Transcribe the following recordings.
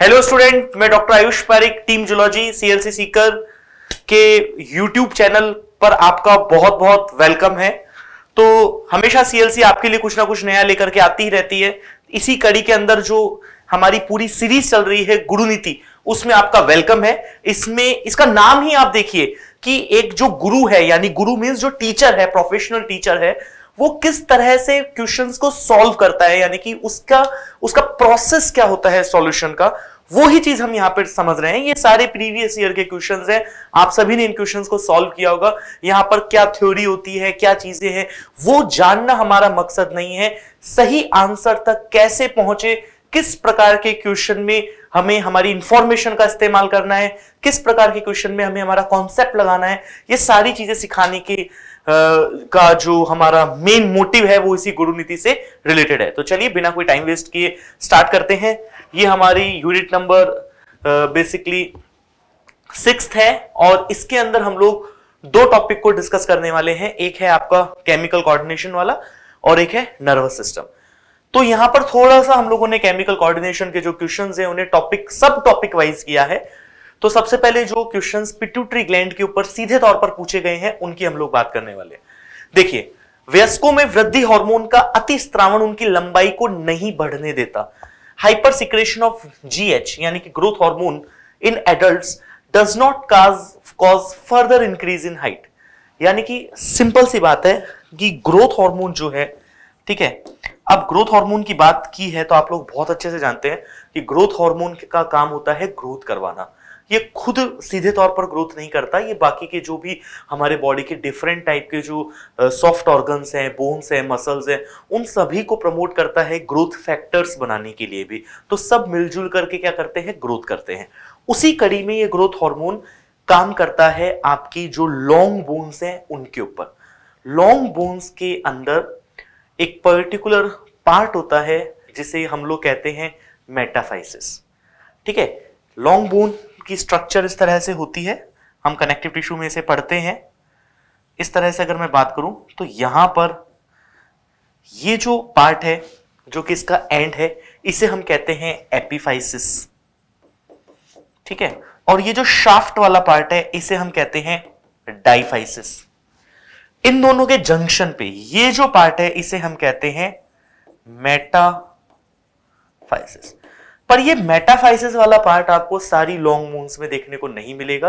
Hello student मैं doctor Ayush Parik team zoology CLC Sikar के YouTube channel पर आपका बहुत बहुत वेलकम है तो हमेशा सीएलसी आपके लिए कुछ ना कुछ नया लेकर के आती ही रहती है इसी कड़ी के अंदर जो हमारी पूरी सीरीज चल रही है गुरु नीति उसमें आपका वेलकम है इसमें इसका नाम ही आप देखिए कि एक जो गुरु है यानी गुरु मीन्स जो टीचर है प्रोफेशनल टीचर है वो किस तरह से क्वेश्चन को सॉल्व करता है यानी कि उसका उसका प्रोसेस क्या होता है सॉल्यूशन का वो ही चीज हम यहाँ पर समझ रहे हैं ये सारे प्रीवियस ईयर के क्वेश्चन हैं आप सभी ने इन क्वेश्चन को सॉल्व किया होगा यहाँ पर क्या थ्योरी होती है क्या चीजें हैं वो जानना हमारा मकसद नहीं है सही आंसर तक कैसे पहुंचे किस प्रकार के क्वेश्चन में हमें हमारी इंफॉर्मेशन का इस्तेमाल करना है किस प्रकार के क्वेश्चन में हमें हमारा कॉन्सेप्ट लगाना है ये सारी चीजें सिखाने की का जो हमारा मेन मोटिव है वो इसी गुरु नीति से रिलेटेड है तो चलिए बिना कोई टाइम वेस्ट किए स्टार्ट करते हैं ये हमारी यूनिट नंबर बेसिकली सिक्स है और इसके अंदर हम लोग दो टॉपिक को डिस्कस करने वाले हैं एक है आपका केमिकल कोऑर्डिनेशन वाला और एक है नर्वस सिस्टम तो यहां पर थोड़ा सा हम लोगों ने केमिकल कोऑर्डिनेशन के जो क्वेश्चंस हैं उन्हें टॉपिक सब टॉपिक वाइज किया है तो सबसे पहले जो क्वेश्चन पिट्यूटरी ग्लैंड के ऊपर सीधे तौर पर पूछे गए हैं उनकी हम लोग बात करने वाले देखिए वयस्कों में वृद्धि हार्मोन का अति स्त्रावण उनकी लंबाई को नहीं बढ़ने देता हाइपर सिक्रेशन ऑफ जीएच यानी कि growth hormone in adult does not cause cause further increase in height यानी कि सिंपल सी बात है कि ग्रोथ हार्मोन जो है ठीक है अब ग्रोथ हार्मोन की बात की है तो आप लोग बहुत अच्छे से जानते हैं कि ग्रोथ हार्मोन का काम होता है ग्रोथ करवाना ये खुद सीधे तौर पर ग्रोथ नहीं करता ये बाकी के जो भी हमारे बॉडी के डिफरेंट टाइप के जो सॉफ्ट ऑर्गन्स हैं बोन्स हैं मसल्स हैं उन सभी को प्रमोट करता है ग्रोथ फैक्टर्स बनाने के लिए भी तो सब मिलजुल करके क्या करते हैं ग्रोथ करते हैं उसी कड़ी में ये ग्रोथ हार्मोन काम करता है आपकी जो लॉन्ग बोन्स हैं उनके ऊपर लॉन्ग बोन्स के अंदर एक पर्टिकुलर पार्ट होता है जिसे हम लोग कहते हैं मेटाफाइसिस ठीक है लॉन्ग बोन की स्ट्रक्चर इस तरह से होती है हम कनेक्टिव टिश्यू में इसे पढ़ते हैं इस तरह से अगर मैं बात करूं तो यहां पर ये जो पार्ट है जो कि इसका एंड है इसे हम कहते हैं एपिफाइसिस ठीक है और ये जो शाफ्ट वाला पार्ट है इसे हम कहते हैं डाइफाइसिस इन दोनों के जंक्शन पे ये जो पार्ट है इसे हम कहते हैं मेटाफाइसिस पर ये मेटाफाइसिस वाला पार्ट आपको सारी लॉन्ग बोन्स में देखने को नहीं मिलेगा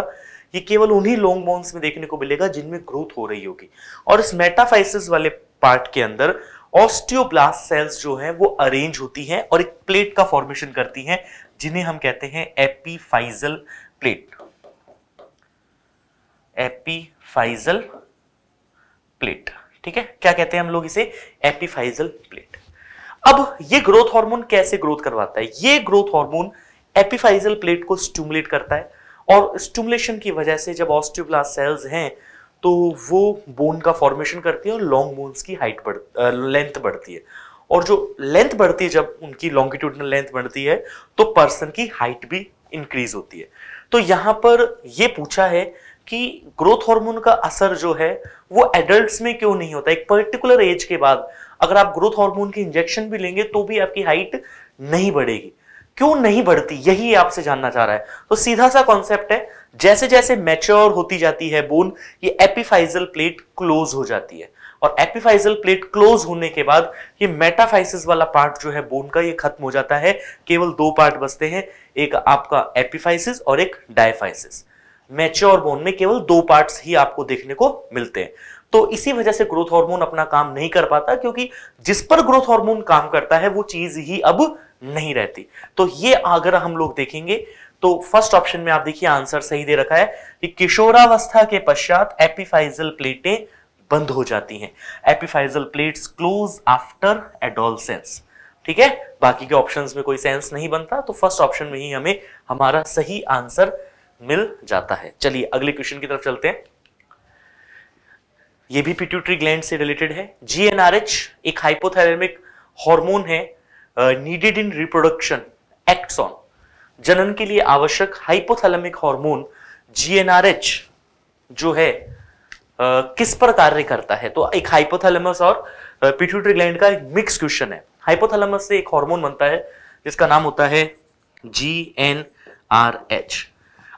ये केवल उन्हीं लॉन्ग बोन्स में देखने को मिलेगा जिनमें ग्रोथ हो रही होगी और इस मेटाफाइसिस वाले पार्ट के अंदर ऑस्टियोब्लास्ट सेल्स जो हैं वो अरेंज होती हैं और एक प्लेट का फॉर्मेशन करती हैं जिन्हें हम कहते हैं एपीफाइजल प्लेट एपीफाइजल प्लेट ठीक है क्या कहते हैं हम लोग इसे एपीफाइजल प्लेट अब ये ग्रोथ हार्मोन कैसे ग्रोथ करवाता है ये ग्रोथ हार्मोन एपिफाइजल प्लेट को स्टूमुलेट करता है और स्टूमुलेशन की वजह से जब ऑस्टिब्लास्ट सेल्स हैं तो वो बोन का फॉर्मेशन करती है और लॉन्ग बोन्स की हाइट बढ़ लेंथ बढ़ती है और जो लेंथ बढ़ती है जब उनकी लॉन्गिट्यूडनल लेंथ बढ़ती है तो पर्सन की हाइट भी इंक्रीज होती है तो यहाँ पर ये पूछा है कि ग्रोथ हार्मोन का असर जो है वो एडल्ट्स में क्यों नहीं होता एक पर्टिकुलर एज के बाद अगर आप ग्रोथ हार्मोन की इंजेक्शन भी लेंगे तो भी आपकी हाइट नहीं बढ़ेगी क्यों नहीं बढ़ती यही आपसे जानना चाह रहा है तो सीधा सा कॉन्सेप्ट है जैसे जैसे मैच्योर होती जाती है बोन ये एपिफाइजल प्लेट क्लोज हो जाती है और एपिफाइजल प्लेट क्लोज होने के बाद ये मेटाफाइसिस वाला पार्ट जो है बोन का ये खत्म हो जाता है केवल दो पार्ट बचते हैं एक आपका एपिफाइसिस और एक डायफाइसिस मैच्योर बोन में केवल दो पार्ट्स ही आपको देखने को मिलते हैं तो इसी वजह से ग्रोथ हार्मोन अपना काम नहीं कर पाता क्योंकि जिस पर ग्रोथ हार्मोन काम करता है वो चीज ही अब नहीं रहती तो ये अगर हम लोग देखेंगे तो फर्स्ट ऑप्शन में आप देखिए आंसर सही दे रखा है कि किशोरावस्था के पश्चात एपिफाइजल प्लेटें बंद हो जाती हैं epiphyseal plates close after adolescence ठीक है बाकी के ऑप्शंस में कोई सेंस नहीं बनता तो फर्स्ट ऑप्शन में ही हमें हमारा सही आंसर मिल जाता है चलिए अगले क्वेश्चन की तरफ चलते हैं ये भी पिट्यूटरी ग्लैंड से रिलेटेड है जीएनआरएच एक हाइपोथैलेमिक हार्मोन है नीडेड इन रिप्रोडक्शन एक्ट्स जनन के लिए आवश्यक हाइपोथैलेमिक हार्मोन जीएनआरएच जो है uh, किस पर कार्य करता है तो एक हाइपोथैलेमस और पिट्यूटरी ग्लैंड का एक मिक्स क्वेश्चन है हाइपोथैलेमस से एक हार्मोन बनता है जिसका नाम होता है जी एन आर एच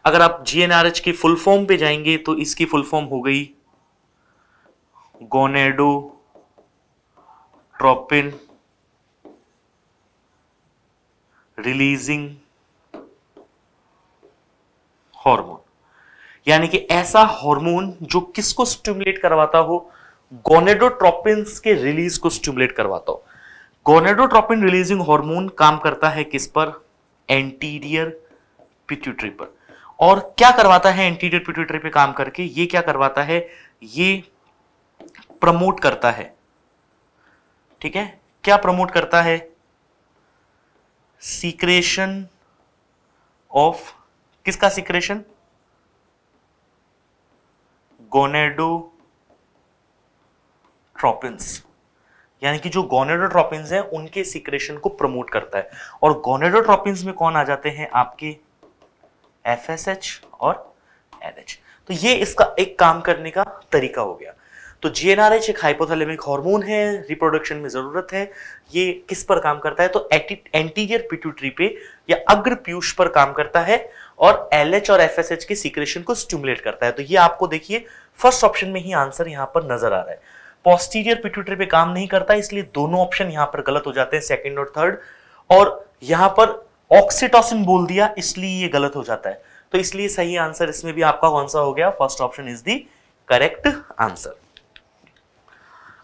अगर आप जीएनआरएच की फुल फॉर्म पे जाएंगे तो इसकी फुल फॉर्म हो गई गोनेडू ट्रोपिन रिलीजिंग हार्मोन यानी कि ऐसा हार्मोन जो किसको स्टिमुलेट करवाता हो गोनेडोट्रोपिन के रिलीज को स्टिमुलेट करवाता हो गोनेडोट्रोपिन रिलीजिंग हार्मोन काम करता है किस पर एंटीरियर पिट्यूटरी पर और क्या करवाता है एंटीरियर पिट्यूटरी पे काम करके ये क्या करवाता है ये प्रमोट करता है ठीक है क्या प्रमोट करता है सीक्रेशन ऑफ किसका सीक्रेशन गोनेडो ट्रॉपिन्स यानी कि जो गोनेडोट्रोपिन्स है उनके सीक्रेशन को प्रमोट करता है और गोनेडोट्रोपिन्स में कौन आ जाते हैं आपके एफ और एनएच तो ये इसका एक काम करने का तरीका हो गया तो जी एक हाइपोथैलेमिक हार्मोन है रिप्रोडक्शन में ज़रूरत है ये किस पर काम करता है तो एंटीरियर पिट्यूटरी पे या अग्र पीयूष पर काम करता है और एल और एफ के सिक्रेशन को स्टिमुलेट करता है तो ये आपको देखिए फर्स्ट ऑप्शन में ही आंसर यहाँ पर नजर आ रहा है पोस्टीरियर पिट्यूटरी पे काम नहीं करता इसलिए दोनों ऑप्शन यहाँ पर गलत हो जाते हैं सेकेंड और थर्ड और यहाँ पर ऑक्सीटोसिन बोल दिया इसलिए ये गलत हो जाता है तो इसलिए सही आंसर इसमें भी आपका कौन सा हो गया first option is the correct answer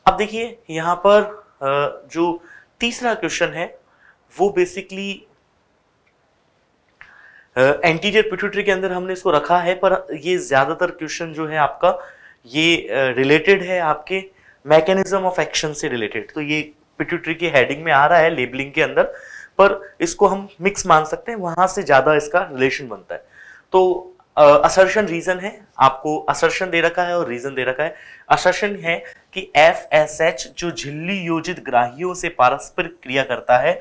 अब देखिए यहाँ पर जो तीसरा क्वेश्चन है वो बेसिकली एंटीरियर पिट्यूटरी के अंदर हमने इसको रखा है पर ये ज़्यादातर क्वेश्चन जो है आपका ये रिलेटेड है आपके मैकेनिज्म ऑफ एक्शन से रिलेटेड तो ये पिट्यूटरी के हेडिंग में आ रहा है लेबलिंग के अंदर पर इसको हम मिक्स मान सकते हैं वहां से ज़्यादा इसका रिलेशन बनता है तो असर्शन रीजन है आपको असर्शन दे रखा है और रीजन दे रखा है असर्शन है कि एफ एस एच जो झिल्ली योजित ग्राहियों से पारस्परिक क्रिया करता है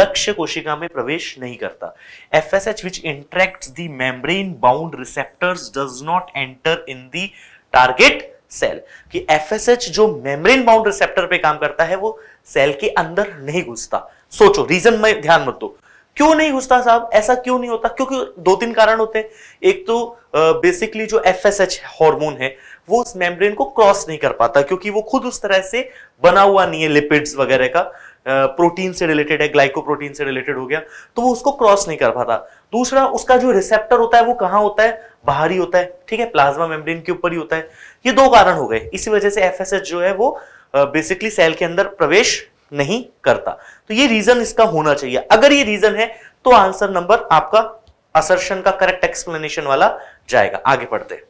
लक्ष्य कोशिका में प्रवेश नहीं करता F S H which interact the membrane bound receptors does not enter in the target cell कि एच जो मेम्ब्रेन बाउंड रिसेप्टर पे काम करता है वो सेल के अंदर नहीं घुसता सोचो रीजन में ध्यान मत दो क्यों नहीं घुसता साहब ऐसा क्यों नहीं होता क्योंकि दो तीन कारण होते हैं एक तो बेसिकली जो एफ एस एच हॉर्मोन है वो उस मेम्ब्रेन को क्रॉस नहीं कर पाता क्योंकि वो खुद उस तरह से बना हुआ नहीं है लिपिड्स वगैरह का प्रोटीन से रिलेटेड है ग्लाइकोप्रोटीन से रिलेटेड हो गया तो वो उसको क्रॉस नहीं कर पाता दूसरा उसका जो रिसेप्टर होता है वो कहाँ होता है बाहरी होता है ठीक है प्लाज्मा मेम्ब्रेन के ऊपर ही होता है ये दो कारण हो गए इसी वजह से एफ जो है वो बेसिकली सेल के अंदर प्रवेश नहीं करता तो ये रीजन इसका होना चाहिए अगर ये रीजन है तो आंसर नंबर आपका असर्शन का करेक्ट एक्सप्लेनेशन वाला जाएगा आगे बढ़ते हैं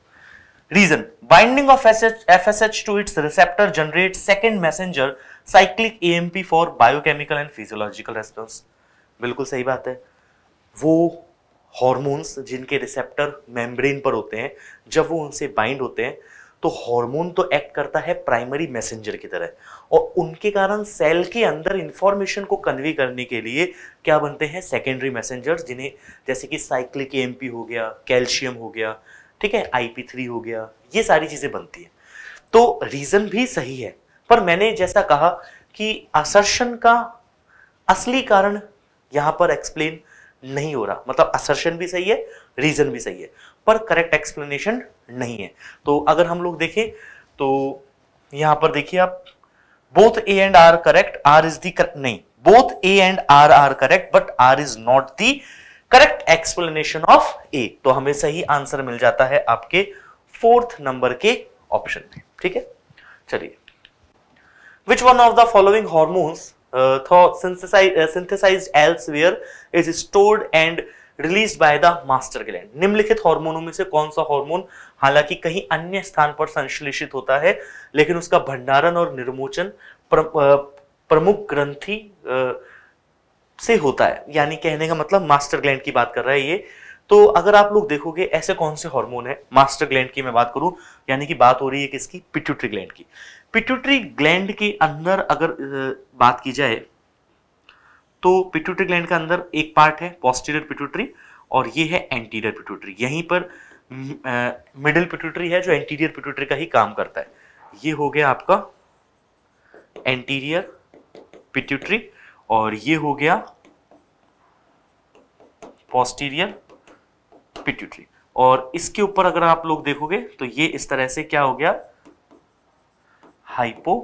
Reason binding of FSH to its receptor generates second messenger cyclic AMP for biochemical and physiological response. बिल्कुल सही बात है वो हॉर्मोन्स जिनके रिसेप्टर मेम्ब्रेन पर होते हैं जब वो उनसे बाइंड होते हैं तो हार्मोन तो एक्ट करता है प्राइमरी मैसेंजर की तरह और उनके कारण सेल के अंदर इंफॉर्मेशन को कन्वे करने के लिए क्या बनते हैं सेकेंडरी मैसेंजर्स जिन्हें जैसे कि साइक्लिक एम हो गया कैल्शियम हो गया ठीक है आईपी थ्री हो गया ये सारी चीज़ें बनती है तो रीज़न भी सही है पर मैंने जैसा कहा कि असर्शन का असली कारण यहां पर एक्सप्लेन नहीं हो रहा मतलब असर्शन भी सही है रीज़न भी सही है पर करेक्ट एक्सप्लेनेशन नहीं है तो अगर हम लोग देखें तो यहां पर देखिए आप both A and R correct R is the नहीं both A and R are correct but R is not the correct explanation of A तो हमें सही आंसर मिल जाता है आपके फोर्थ नंबर के ऑप्शन में ठीक है चलिए which one of the following hormones synthesize elsewhere is stored and release by the master gland निम्नलिखित हार्मोनों में से कौन सा हार्मोन हालांकि कहीं अन्य स्थान पर संश्लेषित होता है लेकिन उसका भंडारण और निर्मोचन प्रमुख ग्रंथि से होता है यानी कहने का मतलब मास्टर ग्लैंड की बात कर रहा है ये तो अगर आप लोग देखोगे ऐसे कौन से हार्मोन है मास्टर ग्लैंड की मैं बात करूं यानी कि बात हो रही है किसकी पिट्यूटरी ग्लैंड की पिट्यूटरी ग्लैंड के अंदर अगर बात की जाए तो पिट्यूटरी ग्लैंड का अंदर एक पार्ट है पॉस्टीरियर पिट्यूटरी और ये है एंटीरियर पिट्यूटरी यहीं पर मिडिल पिट्यूटरी है जो एंटीरियर पिट्यूटरी का ही काम करता है ये हो गया आपका एंटीरियर पिट्यूटरी और ये हो गया पॉस्टीरियर पिट्यूटरी और इसके ऊपर अगर आप लोग देखोगे तो ये इस तरह से क्या हो गया हाइपो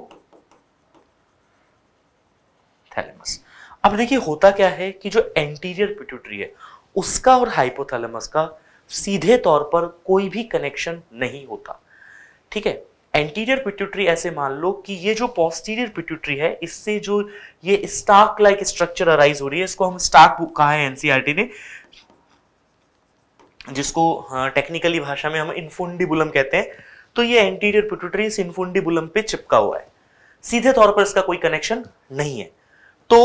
थैलेमस अब देखिए होता क्या है कि जो एंटीरियर पिट्यूटरी है उसका और हाइपोथैलेमस का सीधे तौर पर कोई भी कनेक्शन नहीं होता ठीक है एंटीरियर पिट्यूटरी ऐसे मान लो कि ये जो पॉस्टीरियर पिट्यूटरी है इससे जो ये स्टार्क लाइक स्ट्रक्चर अराइज हो रही है इसको हम स्टार्क कहा है एनसीईआरटी e ने जिसको टेक्निकली हाँ, भाषा में हम इन्फुंडिबुलम कहते हैं तो ये एंटीरियर पिट्यूटरी इस इन्फुंडिबुलम पे चिपका हुआ है सीधे तौर पर इसका कोई कनेक्शन नहीं है तो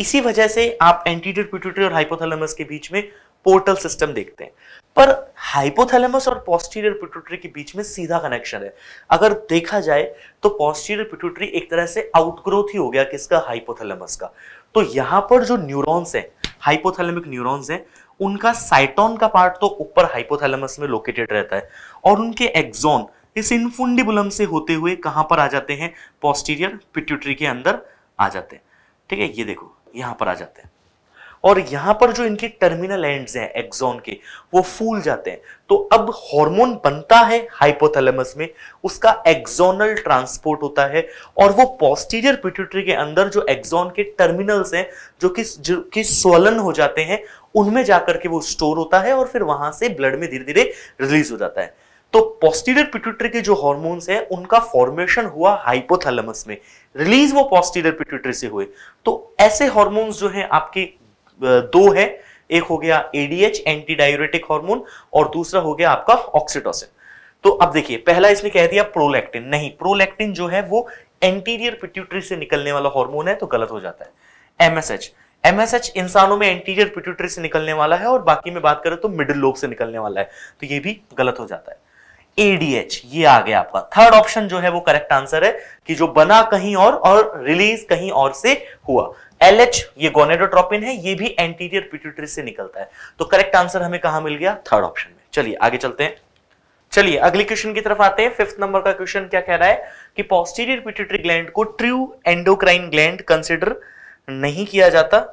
इसी वजह से आप एंटीरियर पिट्यूटरी और हाइपोथैलेमस के बीच में पोर्टल सिस्टम देखते हैं पर हाइपोथैलेमस और पोस्टीरियर पिट्यूटरी के बीच में सीधा कनेक्शन है अगर देखा जाए तो पोस्टीरियर पिट्यूटरी एक तरह से आउटग्रोथ ही हो गया किसका हाइपोथैलेमस का तो यहां पर जो न्यूरॉन्स हैं हाइपोथैलेमिक न्यूरॉन्स हैं उनका साइटोन का पार्ट तो ऊपर हाइपोथैलेमस में लोकेटेड रहता है और उनके एक्सोन इस इनफुंडिबुलम से होते हुए कहां पर आ जाते हैं पोस्टीरियर पिट्यूटरी के अंदर आ जाते हैं ठीक है ये देखो यहां पर आ जाते हैं और यहां पर जो इनके टर्मिनल एंड्स हैं एक्सोन के वो फूल जाते हैं तो अब हार्मोन बनता है हाइपोथैलेमस में उसका एक्सोनल ट्रांसपोर्ट होता है और वो पोस्टीरियर पिट्यूटरी के अंदर जो एक्सोन के टर्मिनल्स हैं जो कि जो कि स्वलन हो जाते हैं उनमें जाकर के वो स्टोर होता है और फिर वहां से ब्लड में धीरे धीरे रिलीज हो जाता है तो पोस्टीरियर पिट्यूटरी के जो हॉर्मोन्स हैं उनका फॉर्मेशन हुआ हाइपोथैलेमस में रिलीज वो पोस्टीरियर पिट्यूटरी से हुए तो ऐसे हॉर्मोन्स जो हैं आपके दो है एक हो गया एडीएच एंटी डायोरेटिक हॉर्मोन और दूसरा हो गया आपका ऑक्सीटोसिन तो अब देखिए पहला इसने कह दिया प्रोलैक्टिन नहीं प्रोलैक्टिन जो है वो एंटीरियर पिट्यूटरी से निकलने वाला हार्मोन है तो गलत हो जाता है एमएसएच एमएसएच इंसानों में एंटीरियर पिट्यूटरी से निकलने वाला है और बाकी में बात करें तो मिडिल लोब से निकलने वाला है तो ये भी गलत हो जाता है एडीएच ये आ गया आपका थर्ड ऑप्शन जो है वो करेक्ट आंसर है कि जो बना कहीं और और रिलीज कहीं और से हुआ एलएच ये गोनेडोट्रोपिन है ये भी एंटीरियर पिट्यूटरी से निकलता है तो करेक्ट आंसर हमें कहा मिल गया थर्ड ऑप्शन में चलिए आगे चलते हैं चलिए अगले क्वेश्चन की तरफ आते हैं फिफ्थ नंबर का क्वेश्चन क्या कह रहा है कि पॉस्टीरियर पिट्यूटरी ग्लैंड को ट्रू एंडोक्राइन ग्लैंड कंसिडर नहीं किया जाता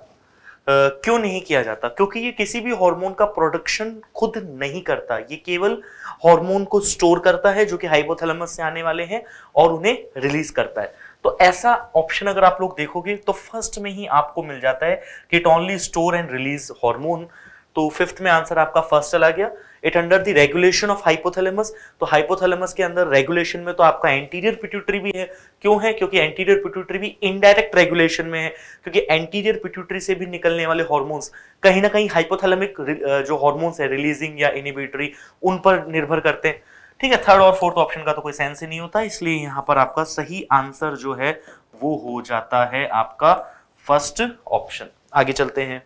Uh, क्यों नहीं किया जाता क्योंकि ये किसी भी हार्मोन का प्रोडक्शन खुद नहीं करता ये केवल हार्मोन को स्टोर करता है जो कि हाइपोथैलेमस से आने वाले हैं और उन्हें रिलीज करता है तो ऐसा ऑप्शन अगर आप लोग देखोगे तो फर्स्ट में ही आपको मिल जाता है कि it only store and release hormone तो फिफ्थ में आंसर आपका फर्स्ट चला गया it under the regulation of hypothalamus तो हाइपोथैलेमस के अंदर रेगुलेशन में तो आपका एंटीरियर पिट्यूटरी भी है क्यों है क्योंकि एंटीरियर पिट्यूटरी भी इनडायरेक्ट रेगुलेशन में है क्योंकि एंटीरियर पिट्यूटरी से भी निकलने वाले हॉर्मोन्स कहीं ना कहीं हाइपोथैलेमिक जो हॉर्मोन्स है रिलीजिंग या इनिबिटरी उन पर निर्भर करते हैं ठीक है थर्ड और फोर्थ ऑप्शन का तो कोई सेंस ही नहीं होता इसलिए यहां पर आपका सही आंसर जो है वो हो जाता है आपका फर्स्ट ऑप्शन आगे चलते हैं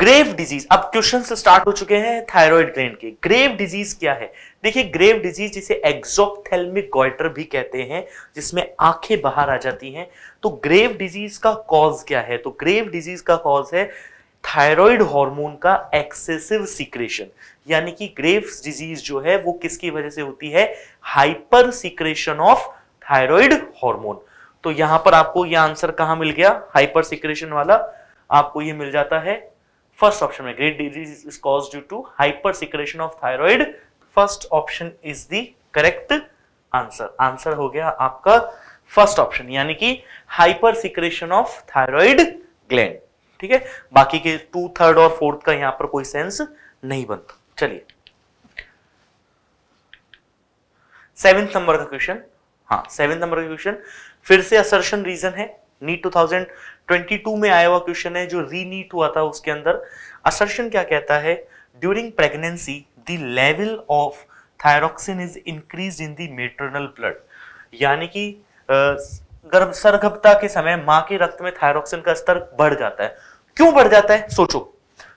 ग्रेव डिजीज अब क्वेश्चन स्टार्ट हो चुके हैं थायरॉइड ग्लैंड के ग्रेव डिजीज क्या है देखिए ग्रेव डिजीज जिसे एक्सोपथेलमिक गोइटर भी कहते हैं जिसमें आंखें बाहर आ जाती हैं तो ग्रेव डिजीज का कॉज क्या है तो ग्रेव डिजीज का कॉज है थायराइड हार्मोन का एक्सेसिव सिक्रेशन यानी कि ग्रेव्स डिजीज जो है वो किसकी वजह से होती है hyper secretion of thyroid hormone तो यहां पर आपको ये आंसर कहां मिल गया हाइपर सिक्रेशन वाला आपको ये मिल जाता है फर्स्ट ऑप्शन में great disease is cause due to hyper secretion of thyroid first option is the correct answer answer हो गया आपका फर्स्ट ऑप्शन यानी कि hyper secretion of thyroid gland ठीक है बाकी के टू थर्ड और फोर्थ का यहां पर कोई सेंस नहीं बनता चलिए सेवेंथ नंबर का क्वेश्चन हाँ सेवेंथ नंबर का क्वेश्चन फिर से असर्शन रीजन है नीट 2022 में आया हुआ क्वेश्चन है जो रीनीट हुआ था उसके अंदर असर्शन क्या कहता है during pregnancy the level of thyroxine is increase in the maternal blood यानी कि गर्भ सरगभता के समय मां के रक्त में थायरोक्सिन का स्तर बढ़ जाता है क्यों बढ़ जाता है सोचो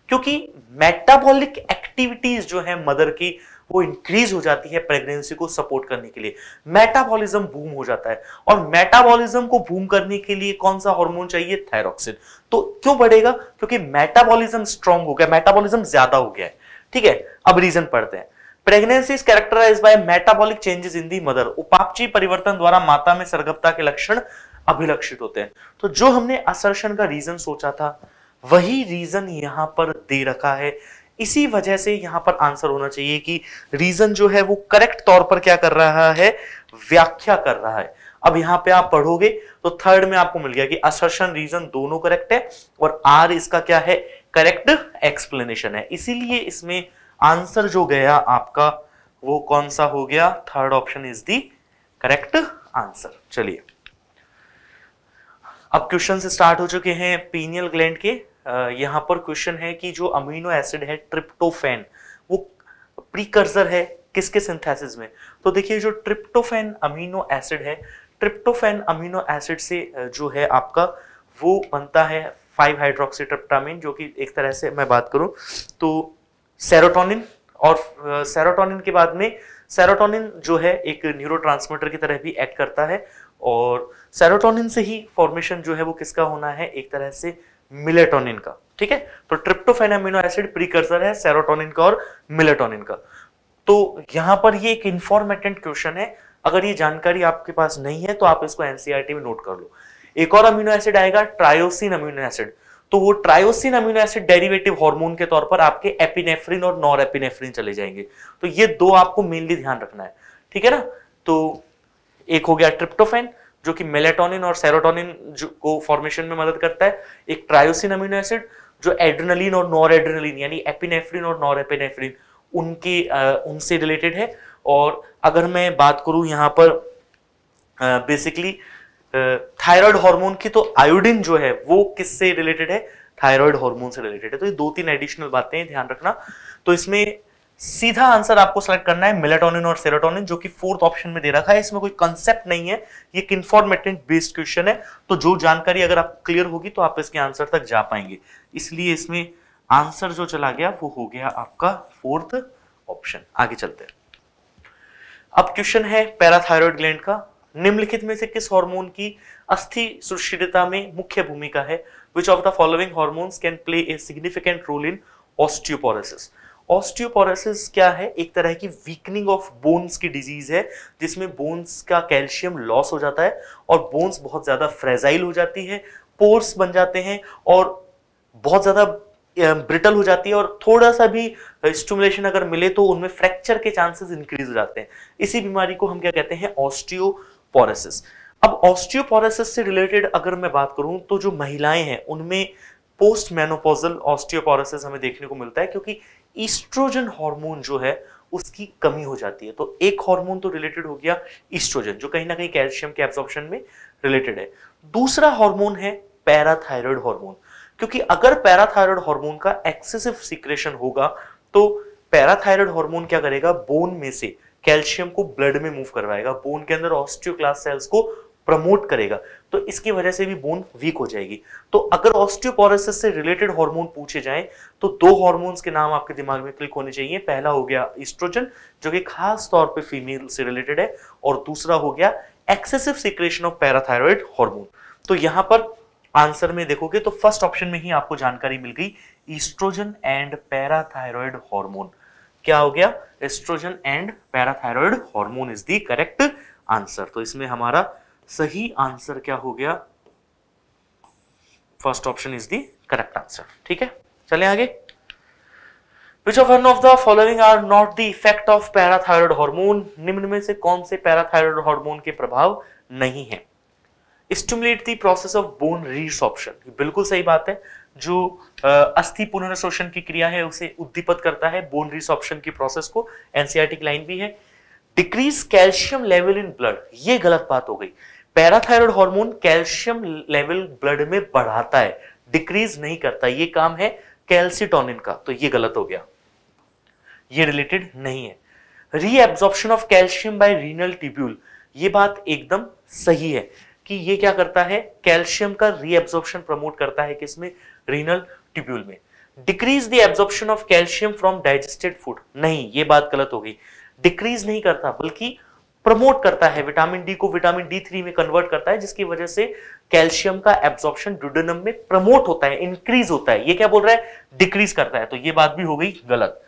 क्योंकि मेटाबॉलिक एक्टिविटीज जो है मदर की वो इंक्रीज हो जाती है प्रेगनेंसी को सपोर्ट करने के लिए मेटाबॉलिज्म बूम हो जाता है और मेटाबॉलिज्म को बूम करने के लिए कौन सा हार्मोन चाहिए थायरोक्सिन तो क्यों बढ़ेगा क्योंकि मेटाबॉलिज्म स्ट्रांग हो गया मेटाबॉलिज्म ज्यादा हो गया है ठीक है अब रीजन पढ़ते हैं pregnancy is characterize by metabolic changes in the mother उपापची परिवर्तन द्वारा माता में सरगपता के लक्षण अभिलक्षित होते हैं तो जो हमने असर्शन का रीजन सोचा था वही रीजन यहां पर दे रखा है इसी वजह से यहां पर आंसर होना चाहिए कि रीजन जो है वो करेक्ट तौर पर क्या कर रहा है व्याख्या कर रहा है अब यहां पे आप पढ़ोगे तो थर्ड में आपको मिल गया कि असर्शन रीजन दोनों करेक्ट है और आर इसका क्या है करेक्ट एक्सप्लेनेशन है इसीलिए इसमें आंसर जो गया आपका वो कौन सा हो गया third option is the correct answer चलिए अब क्वेश्चन स्टार्ट हो चुके हैं पीनियल ग्लैंड के यहाँ पर क्वेश्चन है कि जो अमीनो एसिड है ट्रिप्टोफेन वो प्रीकर्सर है किसके सिंथेसिस में तो देखिए जो ट्रिप्टोफेन अमीनो एसिड है ट्रिप्टोफेन अमीनो एसिड से जो है आपका वो बनता है फाइव हाइड्रोक्सी ट्रिप्टामिन जो कि एक तरह से मैं बात करूं तो सेरोटोनिन और सेरोटोनिन के बाद में सेरोटोनिन जो है एक न्यूरो की तरह भी एक्ट करता है और सेरोटोनिन से ही फॉर्मेशन जो है वो किसका होना है एक तरह से मिलेटोनिन का ठीक है तो ट्रिप्टोफेन अमीनो एसिड प्रीकर्सर है सेरोटोनिन का और मिलेटोनिन का तो यहां पर ये एक इंफॉर्मेटेंट क्वेश्चन है अगर ये जानकारी आपके पास नहीं है तो आप इसको एनसीईआरटी e में नोट कर लो एक और अमीनो एसिड आएगा ट्रायोसिन अमीनो एसिड तो वो tyrosine amino acid derivative hormone के तौर पर आपके एपिनेफ्रिन और नॉर एपिनेफ्रिन चले जाएंगे तो ये दो आपको मेनली ध्यान रखना है ठीक है ना तो एक हो गया ट्रिप्टोफेन जो कि मेलेटोनिन और सेरोटोनिन को फॉर्मेशन में मदद करता है एक ट्रायोसिन अमीनो एसिड जो एड्रेनलिन और नॉर एड्रेनलिन यानी एपिनेफ्रिन और नॉर एपिनेफ्रिन उनके उनसे रिलेटेड है और अगर मैं बात करूं यहाँ पर बेसिकली थायराइड हार्मोन की तो आयोडीन जो है वो किससे रिलेटेड है थायराइड हार्मोन से रिलेटेड है तो ये दो तीन एडिशनल बातें ध्यान रखना तो इसमें सीधा आंसर आपको सेलेक्ट करना है मिलेटोनिन और सेरोटोनिन जो कि फोर्थ ऑप्शन में दे रखा है इसमें कोई कंसेप्ट नहीं है ये एक इन्फॉर्मेटिव बेस्ड क्वेश्चन है तो जो जानकारी अगर आप क्लियर होगी तो आप इसके आंसर तक जा पाएंगे इसलिए इसमें आंसर जो चला गया वो हो गया आपका फोर्थ ऑप्शन आगे चलते अब क्वेश्चन है पैराथायरॉयड ग्लैंड का निम्नलिखित में से किस हार्मोन की अस्थि सुशीलता में मुख्य भूमिका है which of the following hormones can play a significant role in osteoporosis osteoporosis क्या है एक तरह की वीकनिंग ऑफ बोन्स की डिजीज है जिसमें बोन्स का कैल्शियम लॉस हो जाता है और बोन्स बहुत ज़्यादा फ्रेजाइल हो जाती है पोर्स बन जाते हैं और बहुत ज़्यादा ब्रिटल हो जाती है और थोड़ा सा भी स्टूमुलेशन अगर मिले तो उनमें फ्रैक्चर के चांसेस इंक्रीज हो जाते हैं इसी बीमारी को हम क्या कहते हैं ऑस्टियोपोरोसिस अब ऑस्टियोपोरोसिस से रिलेटेड अगर मैं बात करूं तो जो महिलाएं हैं उनमें पोस्ट मेनोपोजल ऑस्टियोपोरोसिस हमें देखने को मिलता है क्योंकि ईस्ट्रोजन हार्मोन जो है उसकी कमी हो जाती है तो एक हार्मोन तो रिलेटेड हो गया ईस्ट्रोजन जो कहीं ना कहीं कैल्शियम के एब्जॉर्प्शन में रिलेटेड है दूसरा हार्मोन है पैराथायरॉयड हार्मोन क्योंकि अगर पैराथायरॉयड हार्मोन का एक्सेसिव सिक्रेशन होगा तो पैराथायरॉयड हार्मोन क्या करेगा बोन में से कैल्शियम को ब्लड में मूव करवाएगा बोन के अंदर ऑस्टियोक्लास्ट सेल्स को प्रमोट करेगा तो इसकी वजह से भी बोन वीक हो जाएगी तो अगर ऑस्टियोपोरोसिस से रिलेटेड हार्मोन पूछे जाए तो दो हार्मोन्स के नाम आपके दिमाग में क्लिक होने चाहिए पहला हो गया ईस्ट्रोजन जो कि खास तौर पे फीमेल से रिलेटेड है और दूसरा हो गया excessive secretion of parathyroid hormone तो यहां पर आंसर में देखोगे तो फर्स्ट ऑप्शन में ही आपको जानकारी मिल गई ईस्ट्रोजन एंड पैराथायरॉयड हॉर्मोन क्या हो गया estrogen and parathyroid hormone is the correct answer तो इसमें हमारा सही आंसर क्या हो गया first option is the correct answer ठीक है चले आगे which of one of the following are not the effect of parathyroid hormone निम्न में से कौन से पैराथायरॉयड हार्मोन के प्रभाव नहीं है stimulate the process of bone resorption बिल्कुल सही बात है जो अस्थि पुनर्शोषण की क्रिया है उसे उद्दीपित करता है बोन रिसॉप्शन की प्रोसेस को एनसीआरटी e लाइन भी है decrease calcium level in blood ये गलत बात हो गई parathyroid hormone calcium level blood में बढ़ाता है डिक्रीज नहीं करता ये काम है कैल्सिटोनिन का तो ये गलत हो गया ये रिलेटेड नहीं है reabsorption of calcium by renal tubule ये बात एकदम सही है कि ये क्या करता है कैल्शियम का रीएब्जॉर्प्शन प्रमोट करता है किसमें रीनल ट्यूब्यूल में decrease the absorption of calcium from digested food नहीं ये बात गलत हो गई डिक्रीज नहीं करता बल्कि प्रमोट करता है विटामिन डी को विटामिन डी थ्री में कन्वर्ट करता है जिसकी वजह से कैल्शियम का एब्जॉर्प्शन ड्यूडेनम में प्रमोट होता है इंक्रीज होता है ये क्या बोल रहा है डिक्रीज करता है तो ये बात भी हो गई गलत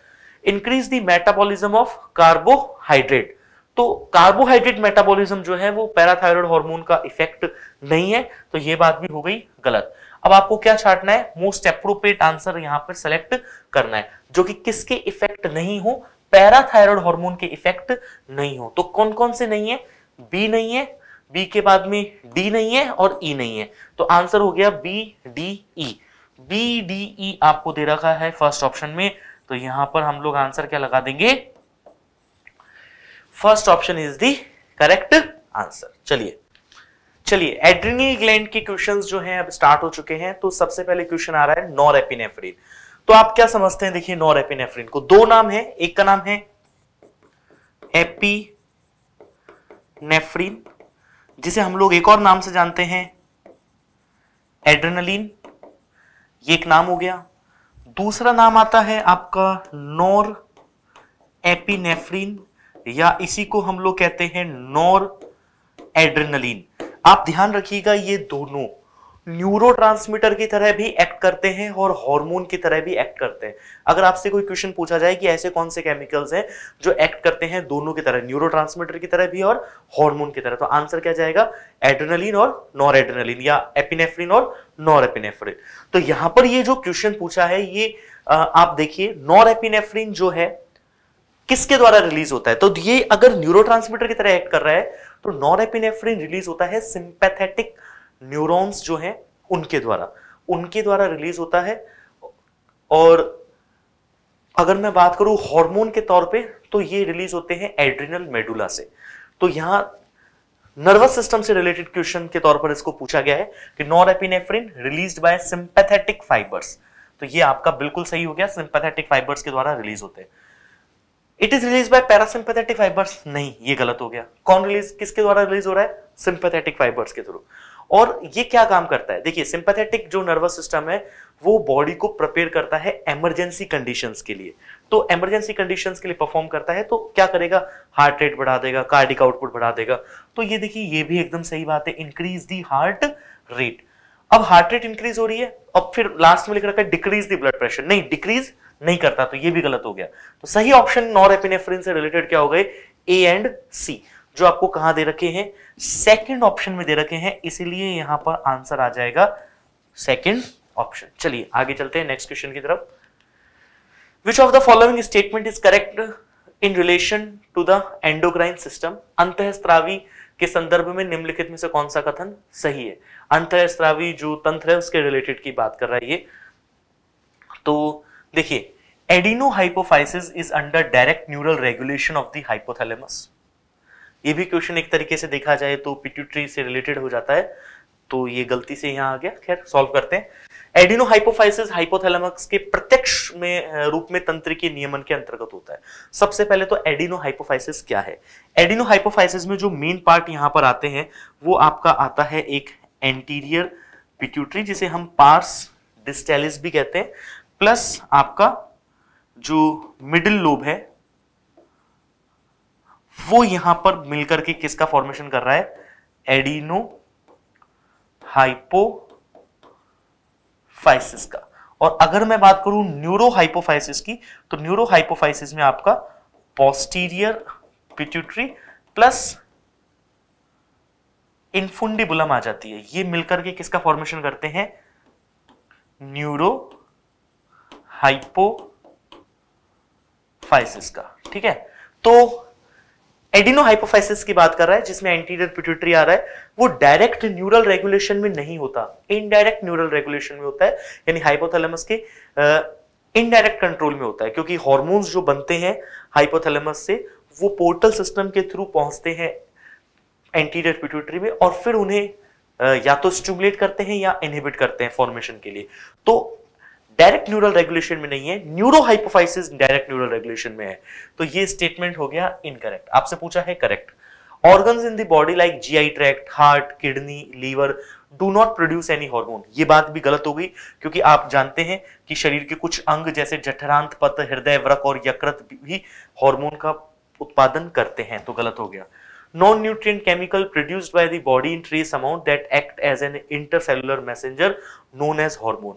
increase the metabolism of carbohydrate तो कार्बोहाइड्रेट मेटाबॉलिज्म जो है वो पैराथायरॉयड हार्मोन का इफेक्ट नहीं है तो ये बात भी हो गई गलत अब आपको क्या छाटना है मोस्ट अप्रोप्रिएट आंसर यहां पर सेलेक्ट करना है जो कि किसके इफेक्ट नहीं हो पैराथायरॉयड हार्मोन के इफेक्ट नहीं हो तो कौन कौन से नहीं है बी नहीं है बी के बाद में डी नहीं है और ई e नहीं है तो आंसर हो गया B D E B D E आपको दे रखा है फर्स्ट ऑप्शन में तो यहां पर हम लोग आंसर क्या लगा देंगे first option is the correct answer चलिए चलिए एड्रिनल ग्लैंड के क्वेश्चंस जो हैं अब स्टार्ट हो चुके हैं तो सबसे पहले क्वेश्चन आ रहा है नॉर एपिनेफ्रिन तो आप क्या समझते हैं देखिए नॉरएपिनेफ्रिन को दो नाम है एक का नाम है एपी नेफ्रिन जिसे हम लोग एक और नाम से जानते हैं एड्रेनलिन ये एक नाम हो गया दूसरा नाम आता है आपका नॉर एपिनेफ्रिन या इसी को हम लोग कहते हैं नॉर एड्रेनलिन आप ध्यान रखिएगा ये दोनों न्यूरो की तरह भी एक्ट करते हैं और हार्मोन की तरह भी एक्ट करते हैं अगर आपसे कोई क्वेश्चन पूछा जाए कि ऐसे कौन से केमिकल्स हैं जो एक्ट करते हैं दोनों की तरह न्यूरो की तरह भी और हार्मोन की तरह तो आंसर क्या जाएगा एड्रेनलिन और नॉर एड्रेनलिन या एपिनेफ्रिन और नॉर एपिनेफ्रिन तो यहां पर ये जो क्वेश्चन पूछा है ये आप देखिए नॉर एपिनेफ्रिन जो है किसके द्वारा रिलीज होता है तो ये अगर न्यूरोट्रांसमीटर की तरह एक्ट कर रहा है तो नॉर एपिनेफ्रिन रिलीज होता है सिंपैथेटिक न्यूरॉन्स जो हैं उनके द्वारा उनके द्वारा रिलीज होता है और अगर मैं बात करूं हार्मोन के तौर पे तो ये रिलीज होते हैं एड्रिनल मेडुला से तो यहां नर्वस सिस्टम से रिलेटेड क्वेश्चन के तौर पर इसको पूछा गया है कि norepinephrine release by sympathetic fibres तो ये आपका बिल्कुल सही हो गया सिंपैथेटिक फाइबर्स के द्वारा रिलीज होते हैं it is release by parasympathetic fibres नहीं ये गलत हो गया कौन रिलीज किसके द्वारा रिलीज हो रहा है सिंपैथेटिक फाइबर्स के थ्रू और ये क्या काम करता है देखिए सिंपैथेटिक जो नर्वस सिस्टम है वो बॉडी को प्रिपेयर करता है एमरजेंसी कंडीशंस के लिए तो एमरजेंसी कंडीशंस के लिए परफॉर्म करता है तो क्या करेगा हार्ट रेट बढ़ा देगा कार्डिक आउटपुट बढ़ा देगा तो ये देखिए ये भी एकदम सही बात है इंक्रीज दी हार्ट रेट अब हार्ट रेट इंक्रीज हो रही है अब फिर लास्ट में लिख रखा है डिक्रीज दी ब्लड प्रेशर नहीं डिक्रीज नहीं करता तो ये भी गलत हो गया तो सही ऑप्शन नॉर एपिनेफ्रिन से रिलेटेड क्या हो गए ए एंड सी जो आपको कहा दे रखे हैं सेकंड ऑप्शन में दे रखे हैं इसीलिए यहां पर आंसर आ जाएगा सेकंड ऑप्शन चलिए आगे चलते हैं नेक्स्ट क्वेश्चन की तरफ which of the following statement is correct in relation to the endocrine system अंत के संदर्भ में निम्नलिखित में से कौन सा कथन सही है अंत जो तंत्र है उसके रिलेटेड की बात कर रहा है ये तो देखिए adenohypophysis is under direct neural regulation of the hypothalamus ये भी क्वेश्चन एक तरीके से देखा जाए तो पिट्यूटरी से रिलेटेड हो जाता है तो ये गलती से यहाँ आ गया खैर सॉल्व करते हैं एडिनो हाइपोफाइसिस हाइपोथैलेमस के प्रत्यक्ष में रूप में तंत्र के नियमन के अंतर्गत होता है सबसे पहले तो एडिनो हाइपोफाइसिस क्या है एडिनो हाइपोफाइसिस में जो मेन पार्ट यहाँ पर आते हैं वो आपका आता है एक एंटीरियर पिट्यूटरी जिसे हम पार्स डिस्टेलिस भी कहते हैं प्लस आपका जो मिडिल लोब है वो यहां पर मिलकर के किसका फॉर्मेशन कर रहा है एडीनो हाइपोफाइसिस का और अगर मैं बात करूं न्यूरोहाइपोफाइसिस की तो न्यूरोहाइपोफाइसिस में आपका पोस्टीरियर पिट्यूटरी प्लस इनफुंडिबुलम आ जाती है ये मिलकर के किसका फॉर्मेशन करते हैं न्यूरो हाइपोफाइसिस का ठीक है तो एडिनो हाइपोफाइसिस की बात कर रहा है जिसमें एंटीरियर पिट्यूटरी आ रहा है वो डायरेक्ट न्यूरल रेगुलेशन में नहीं होता इनडायरेक्ट न्यूरल रेगुलेशन में होता है यानी हाइपोथैलेमस के इनडायरेक्ट कंट्रोल में होता है क्योंकि हॉर्मोन्स जो बनते हैं हाइपोथैलेमस से वो पोर्टल सिस्टम के थ्रू पहुंचते हैं एंटीरियर पिट्यूटरी में और फिर उन्हें या तो स्टिमुलेट करते हैं या इनहिबिट करते हैं फॉर्मेशन के लिए तो डायरेक्ट न्यूरल रेगुलेशन में नहीं है neurohypophysis direct neural regulation में है तो ये स्टेटमेंट हो गया इनकरेक्ट आपसे पूछा है correct organs in the body like GI tract heart kidney liver do not produce any hormone ये बात भी गलत हो गई क्योंकि आप जानते हैं कि शरीर के कुछ अंग जैसे जठरांत पथ हृदय व्रक और यकृत भी हार्मोन का उत्पादन करते हैं तो गलत हो गया non nutrient chemical produced by the body in trace amount that act as an intercellular messenger known as hormone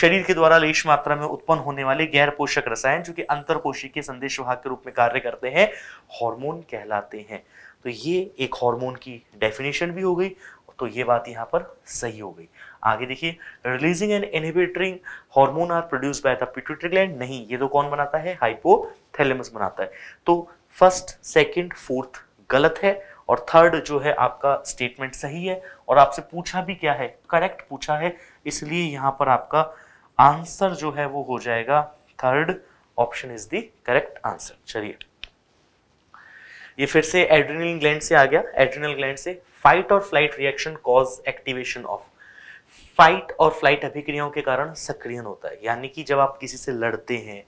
शरीर के द्वारा लेश मात्रा में उत्पन्न होने वाले गैर पोषक रसायन जो कि अंतरपोषी के संदेश वाहक के रूप में कार्य करते हैं हॉर्मोन कहलाते हैं तो ये एक हॉर्मोन की डेफिनेशन भी हो गई तो ये बात यहाँ पर सही हो गई आगे देखिए releasing and inhibiting hormone are produce by the pituitary gland नहीं ये तो कौन बनाता है हाइपोथैलेमस बनाता है तो फर्स्ट सेकंड फोर्थ गलत है और थर्ड जो है आपका स्टेटमेंट सही है और आपसे पूछा भी क्या है करेक्ट पूछा है इसलिए यहां पर आपका आंसर जो है वो हो जाएगा third option is the correct answer चलिए ये फिर से एड्रिनल ग्लैंड से आ गया एड्रिनल ग्लैंड से फाइट और flight reaction cause activation of fight और फ्लाइट अभिक्रियाओं के कारण सक्रियन होता है यानी कि जब आप किसी से लड़ते हैं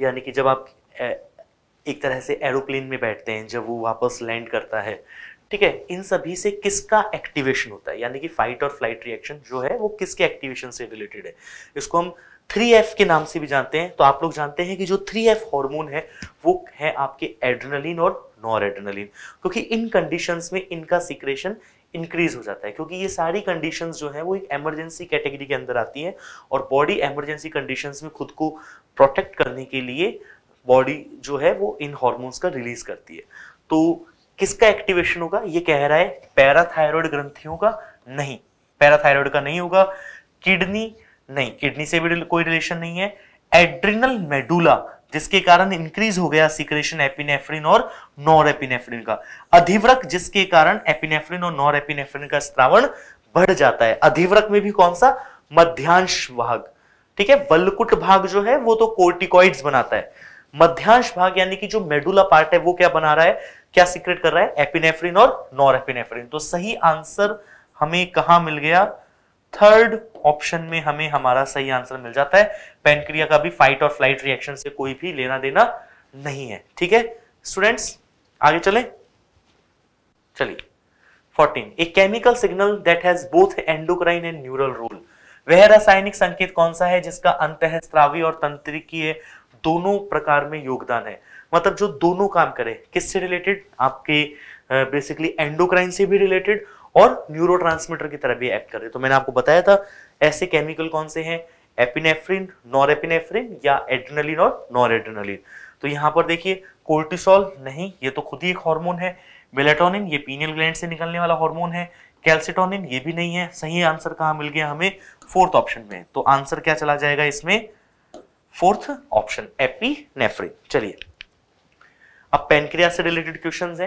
यानी कि जब आप एक तरह से एरोप्लेन में बैठते हैं जब वो वापस लैंड करता है ठीक है इन सभी से किसका एक्टिवेशन होता है यानी कि फाइट और फ्लाइट रिएक्शन जो है वो किसके एक्टिवेशन से रिलेटेड है इसको हम 3F के नाम से भी जानते हैं तो आप लोग जानते हैं कि जो 3F हार्मोन है वो है आपके एड्रेनलिन और नॉर एड्रेनलिन क्योंकि इन कंडीशंस में इनका सिक्रेशन इंक्रीज हो जाता है क्योंकि ये सारी कंडीशंस जो है वो एक एमरजेंसी कैटेगरी के अंदर आती है और बॉडी एमरजेंसी कंडीशंस में खुद को प्रोटेक्ट करने के लिए बॉडी जो है वो इन हॉर्मोन्स का रिलीज करती है तो किसका एक्टिवेशन होगा ये कह रहा है पैराथायरॉयड ग्रंथियों का नहीं पैराथायरॉयड का नहीं होगा किडनी नहीं किडनी से भी कोई रिलेशन नहीं है एड्रिनल मेडुला जिसके कारण इंक्रीज हो गया सिक्रेशन एपिनेफ्रिन और नॉर एपिनेफ्रिन का अधिव्रक जिसके कारण एपिनेफ्रिन और नॉर एपिनेफ्रिन का स्त्रावण बढ़ जाता है अधिव्रक में भी कौन सा मध्यांश भाग ठीक है वल्लकुट भाग जो है वो तो कोर्टिकॉइड्स बनाता है मध्यांश भाग यानी कि जो मेडुला पार्ट है वो क्या बना रहा है क्या सीक्रेट कर रहा है एपिनेफ्रिन और नॉर एपिनेफ्रिन तो सही आंसर हमें कहा मिल गया थर्ड ऑप्शन में हमें हमारा सही आंसर मिल जाता है पेनक्रिया का भी फाइट और फ्लाइट रिएक्शन से कोई भी लेना देना नहीं है ठीक है स्टूडेंट्स आगे चले चलिए 14 a chemical signal that has both endocrine and neural role वह रासायनिक संकेत कौन सा है जिसका अंत और तंत्रिकीय दोनों प्रकार में योगदान है मतलब जो दोनों काम करे किससे रिलेटेड आपके बेसिकली एंडोक्राइन से भी रिलेटेड और न्यूरो की तरह भी एक्ट करे तो मैंने आपको बताया था ऐसे केमिकल कौन से हैं एपिनेफ्रिन एपिनेफ्रिन या एड्रेनलिन और नॉर एड्रेनलिन तो यहाँ पर देखिए कोर्टिसोल नहीं ये तो खुद ही एक हार्मोन है मेलेटोनिन ये पीनियल ग्लैंड से निकलने वाला हार्मोन है कैल्सिटोनिन ये भी नहीं है सही आंसर कहाँ मिल गया हमें फोर्थ ऑप्शन में तो आंसर क्या चला जाएगा इसमें फोर्थ ऑप्शन एपी चलिए अब पेनक्रिया से रिलेटेड क्वेश्चन है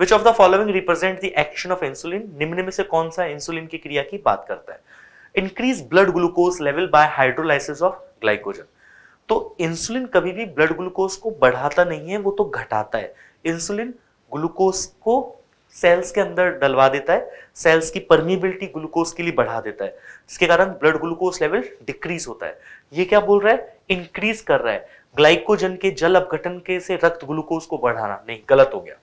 which of the following represent the action of insulin निम्न में से कौन सा इंसुलिन की क्रिया की बात करता है increase blood glucose level by hydrolysis of glycogen तो इंसुलिन कभी भी ब्लड ग्लूकोज को बढ़ाता नहीं है वो तो घटाता है इंसुलिन ग्लूकोज को सेल्स के अंदर डलवा देता है सेल्स की परमिबिलिटी ग्लूकोज के लिए बढ़ा देता है जिसके कारण ब्लड ग्लूकोज लेवल डिक्रीज होता है ये क्या बोल रहा है इंक्रीज कर रहा है ग्लाइकोजन के जल अपघटन के से रक्त ग्लूकोज को बढ़ाना नहीं गलत हो गया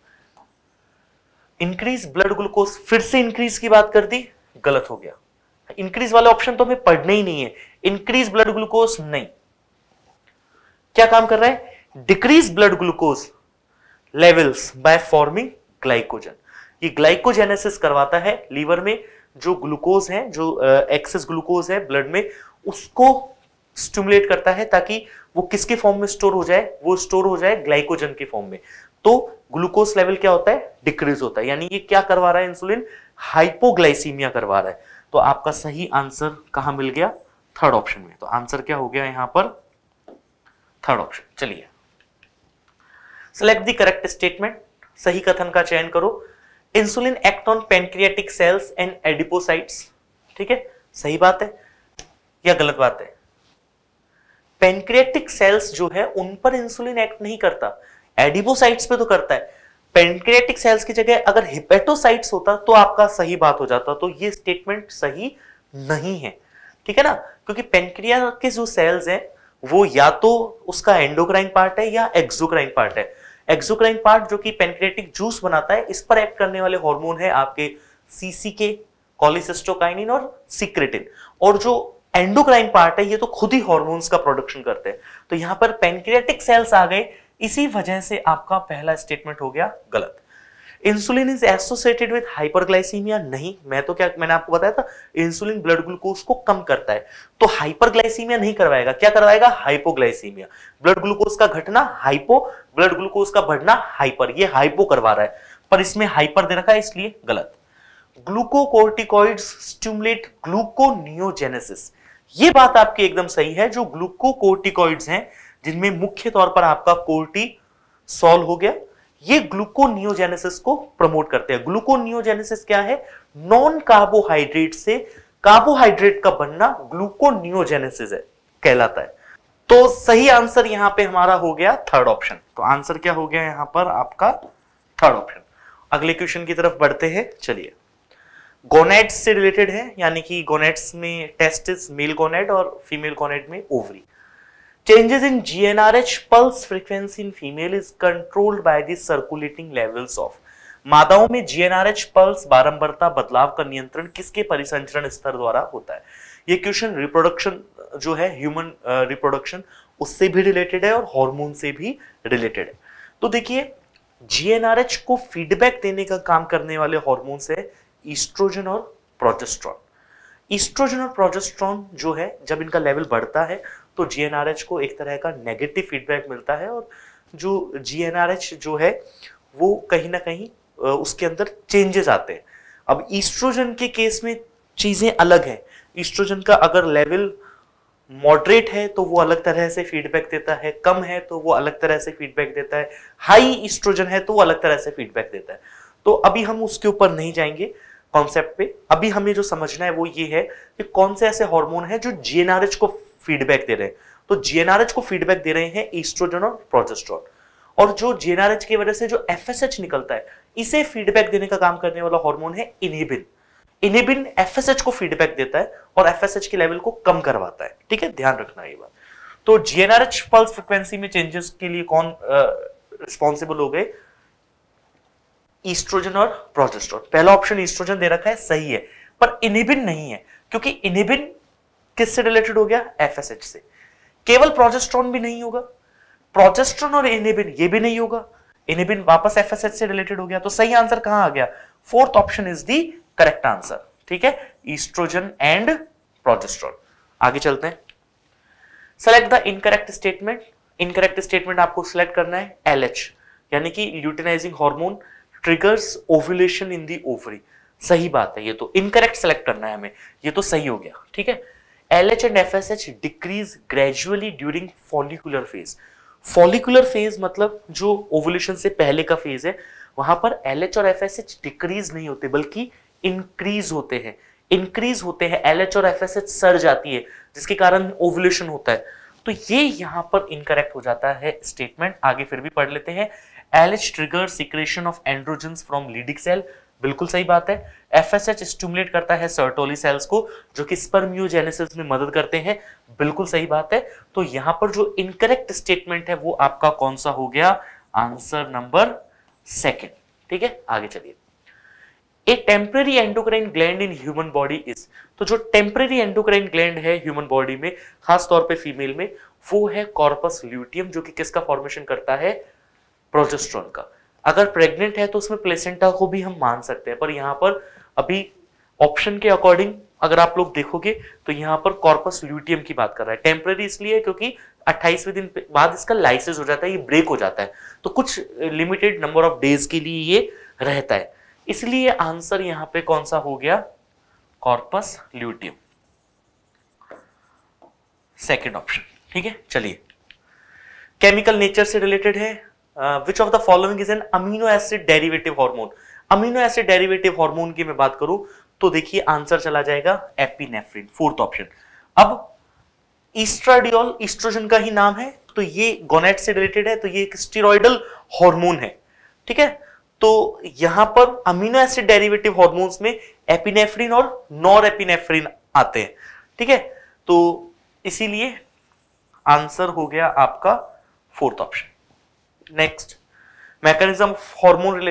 इंक्रीज ब्लड ग्लूकोज फिर से इंक्रीज की बात कर दी गलत हो गया इंक्रीज वाले ऑप्शन तो हमें पढ़ने ही नहीं है इंक्रीज ब्लड ग्लूकोज नहीं क्या काम कर रहा है decrease blood glucose levels by forming glycogen ये ग्लाइकोजेनेसिस करवाता है लीवर में जो ग्लूकोज है जो एक्सेस ग्लूकोज है ब्लड में उसको स्टिमुलेट करता है ताकि वो किसके फॉर्म में स्टोर हो जाए वो स्टोर हो जाए ग्लाइकोजन के फॉर्म में तो ग्लूकोज लेवल क्या होता है डिक्रीज होता है यानी ये क्या करवा रहा है इंसुलिन हाइपोग्लाइसीमिया करवा रहा है तो आपका सही आंसर कहा मिल गया थर्ड ऑप्शन में तो आंसर क्या हो गया यहां पर थर्ड ऑप्शन चलिए सेलेक्ट द करेक्ट स्टेटमेंट सही कथन का चयन करो insulin act on pancreatic cells and adipocytes ठीक है सही बात है या गलत बात है पेनक्रियाटिक सेल्स जो है उन पर इंसुलिन एक्ट नहीं करता एडिबोसाइट्स पे तो करता है पेनक्रियाटिक सेल्स की जगह अगर हिपेटोसाइट्स होता तो आपका सही बात हो जाता तो ये स्टेटमेंट सही नहीं है ठीक है ना क्योंकि पेनक्रिया के जो सेल्स हैं वो या तो उसका एंडोक्राइन पार्ट है या एक्सोक्राइन पार्ट है एक्सोक्राइन पार्ट जो कि पेनक्रियाटिक जूस बनाता है इस पर एक्ट करने वाले हॉर्मोन है आपके सीसी के कॉलिसिस्टोकाइनिन और सिक्रेटिन और जो एंडोक्राइन पार्ट है ये तो खुद ही हॉर्मोन्स का प्रोडक्शन करते हैं तो यहां पर पेनक्रियाटिक सेल्स आ गए इसी वजह से आपका पहला स्टेटमेंट हो गया गलत insulin is associated with hyperglycaemia नहीं मैं तो क्या मैंने आपको बताया था इंसुलिन ब्लड ग्लूकोज को कम करता है तो हाइपरग्लाइसीमिया नहीं करवाएगा क्या करवाएगा हाइपोग्लाइसीमिया ब्लड ग्लूकोज का घटना हाइपो ब्लड ग्लूकोज का बढ़ना हाइपर ये हाइपो करवा रहा है पर इसमें हाइपर दे रखा है इसलिए गलत ग्लूकोकोर्टिकॉइड्स स्टिमुलेट ग्लूकोनियोजेनेसिस ये बात आपकी एकदम सही है जो ग्लूकोकोर्टिकॉइड्स हैं जिनमें मुख्य तौर पर आपका कोर्टी सॉल हो गया ये ग्लूकोनियोजेनेसिस को प्रमोट करते हैं ग्लूकोनियोजेनेसिस क्या है नॉन कार्बोहाइड्रेट से कार्बोहाइड्रेट का बनना ग्लूकोनियोजेनेसिस है कहलाता है तो सही आंसर यहां पे हमारा हो गया थर्ड ऑप्शन तो आंसर क्या हो गया यहां पर आपका थर्ड ऑप्शन अगले क्वेश्चन की तरफ बढ़ते हैं चलिए गोनेट्स से रिलेटेड है यानी कि गोनेट्स में टेस्टिस मेल गोनेट और फीमेल गोनेट में ovary changes in gnrh pulse frequency in female is controlled by the circulating levels of मादाओं में जीएनआरएच पल्स बारंबारता बदलाव का नियंत्रण किसके परिसंचरण स्तर द्वारा होता है ये क्वेश्चन रिप्रोडक्शन जो है ह्यूमन रिप्रोडक्शन उससे भी रिलेटेड है और हार्मोन से भी रिलेटेड है तो देखिए जीएनआरएच को फीडबैक देने का काम करने वाले हॉर्मोन्स है ईस्ट्रोजन और प्रोजेस्ट्रॉन ईस्ट्रोजन और प्रोजेस्ट्रॉन जो है जब इनका लेवल बढ़ता है तो जीएनआरएच को एक तरह का नेगेटिव फीडबैक मिलता है और जो जीएनआरएच जो है वो कहीं ना कहीं उसके अंदर चेंजेस आते हैं अब ईस्ट्रोजन के केस में चीज़ें अलग हैं ईस्ट्रोजन का अगर लेवल मॉडरेट है तो वो अलग तरह से फीडबैक देता है कम है तो वो अलग तरह से फीडबैक देता है हाई ईस्ट्रोजन है तो वो अलग तरह से फीडबैक देता है तो अभी हम उसके ऊपर नहीं जाएंगे कॉन्सेप्ट पे अभी हमें जो समझना है वो ये है कि कौन से ऐसे हार्मोन हैं जो जीएनआरएच को फीडबैक दे रहे हैं तो जीएनआरएच को फीडबैक दे रहे हैं ईस्ट्रोजन और प्रोजेस्ट्रॉन और जो जीएनआरएच की वजह से जो एफएसएच निकलता है इसे फीडबैक देने का काम करने वाला हार्मोन है इनिबिन इनिबिन एफएसएच को फीडबैक देता है और एफएसएच के लेवल को कम करवाता है ठीक है ध्यान रखना ये बात तो जीएनआरएच पल्स फ्रिक्वेंसी में चेंजेस के लिए कौन रिस्पॉन्सिबल हो गए ईस्ट्रोजन और प्रोजेस्ट्रोन पहला ऑप्शन ईस्ट्रोजन दे रखा है सही है पर इनिबिन नहीं है क्योंकि इनिबिन किससे रिलेटेड हो गया एफएसएच से केवल प्रोजेस्ट्रॉन भी नहीं होगा प्रोजेस्ट्रॉन और इनिबिन ये भी नहीं होगा इनिबिन वापस एफएसएच से रिलेटेड हो गया तो सही आंसर कहां आ गया fourth option is the correct answer ठीक है ईस्ट्रोजन एंड प्रोजेस्ट्रॉन आगे चलते हैं select the incorrect statement incorrect statement आपको सिलेक्ट करना है एलएच यानी कि luteinising hormone triggers ovulation in the ovary सही बात है ये तो इनकरेक्ट सेलेक्ट करना है हमें ये तो सही हो गया ठीक है L H and F S H decrease gradually during follicular phase follicular phase मतलब जो ओवुलेशन से पहले का फेज है वहां पर एल एच और एफ एस एच डिक्रीज नहीं होते बल्कि इंक्रीज होते हैं इंक्रीज होते हैं एल एच और एफ एस एच सर जाती है जिसके कारण ओवुलेशन होता है तो ये यहां पर इनकरेक्ट हो जाता है स्टेटमेंट आगे फिर भी पढ़ लेते हैं LH trigger secretion of androgen from Leydig cell बिल्कुल सही बात है एफ एस एच स्टिमुलेट करता है सर्टोली सेल्स को जो कि स्पर्म्यूजेनेसिस में मदद करते हैं बिल्कुल सही बात है तो यहां पर जो इनकरेक्ट स्टेटमेंट है वो आपका कौन सा हो गया आंसर नंबर सेकेंड ठीक है आगे चलिए a temporary endocrine gland in human body is तो जो टेम्प्रेरी एंडोक्राइन ग्लैंड है ह्यूमन बॉडी में खास तौर पे फीमेल में वो है कॉर्पस ल्यूटियम जो कि किसका फॉर्मेशन करता है प्रोजेस्ट्रॉन का अगर प्रेग्नेंट है तो उसमें प्लेसेंटा को भी हम मान सकते हैं पर यहाँ पर अभी ऑप्शन के अकॉर्डिंग अगर आप लोग देखोगे तो यहाँ पर कॉर्पस ल्यूटियम की बात कर रहा है टेम्परेरी इसलिए क्योंकि 28वें दिन बाद इसका लाइसेंस हो जाता है ये ब्रेक हो जाता है तो कुछ लिमिटेड नंबर ऑफ डेज के लिए ये रहता है इसलिए आंसर यहाँ पे कौन सा हो गया कॉर्पस ल्यूटियम सेकेंड ऑप्शन ठीक है चलिए केमिकल नेचर से रिलेटेड है which of the following is an amino acid derivative hormone amino acid derivative hormone की मैं बात करूं तो देखिए आंसर चला जाएगा एपिनेफ्रिन फोर्थ ऑप्शन अब ईस्ट्राडियोल ईस्ट्रोजन का ही नाम है तो ये गोनेट से रिलेटेड है तो ये एक स्टीरोडल हार्मोन है ठीक है तो यहां पर अमीनो एसिड डेरिवेटिव हार्मोन्स में एपिनेफ्रिन और नॉर एपिनेफ्रिन आते हैं ठीक है तो इसीलिए आंसर हो गया आपका fourth option next mechanism hormone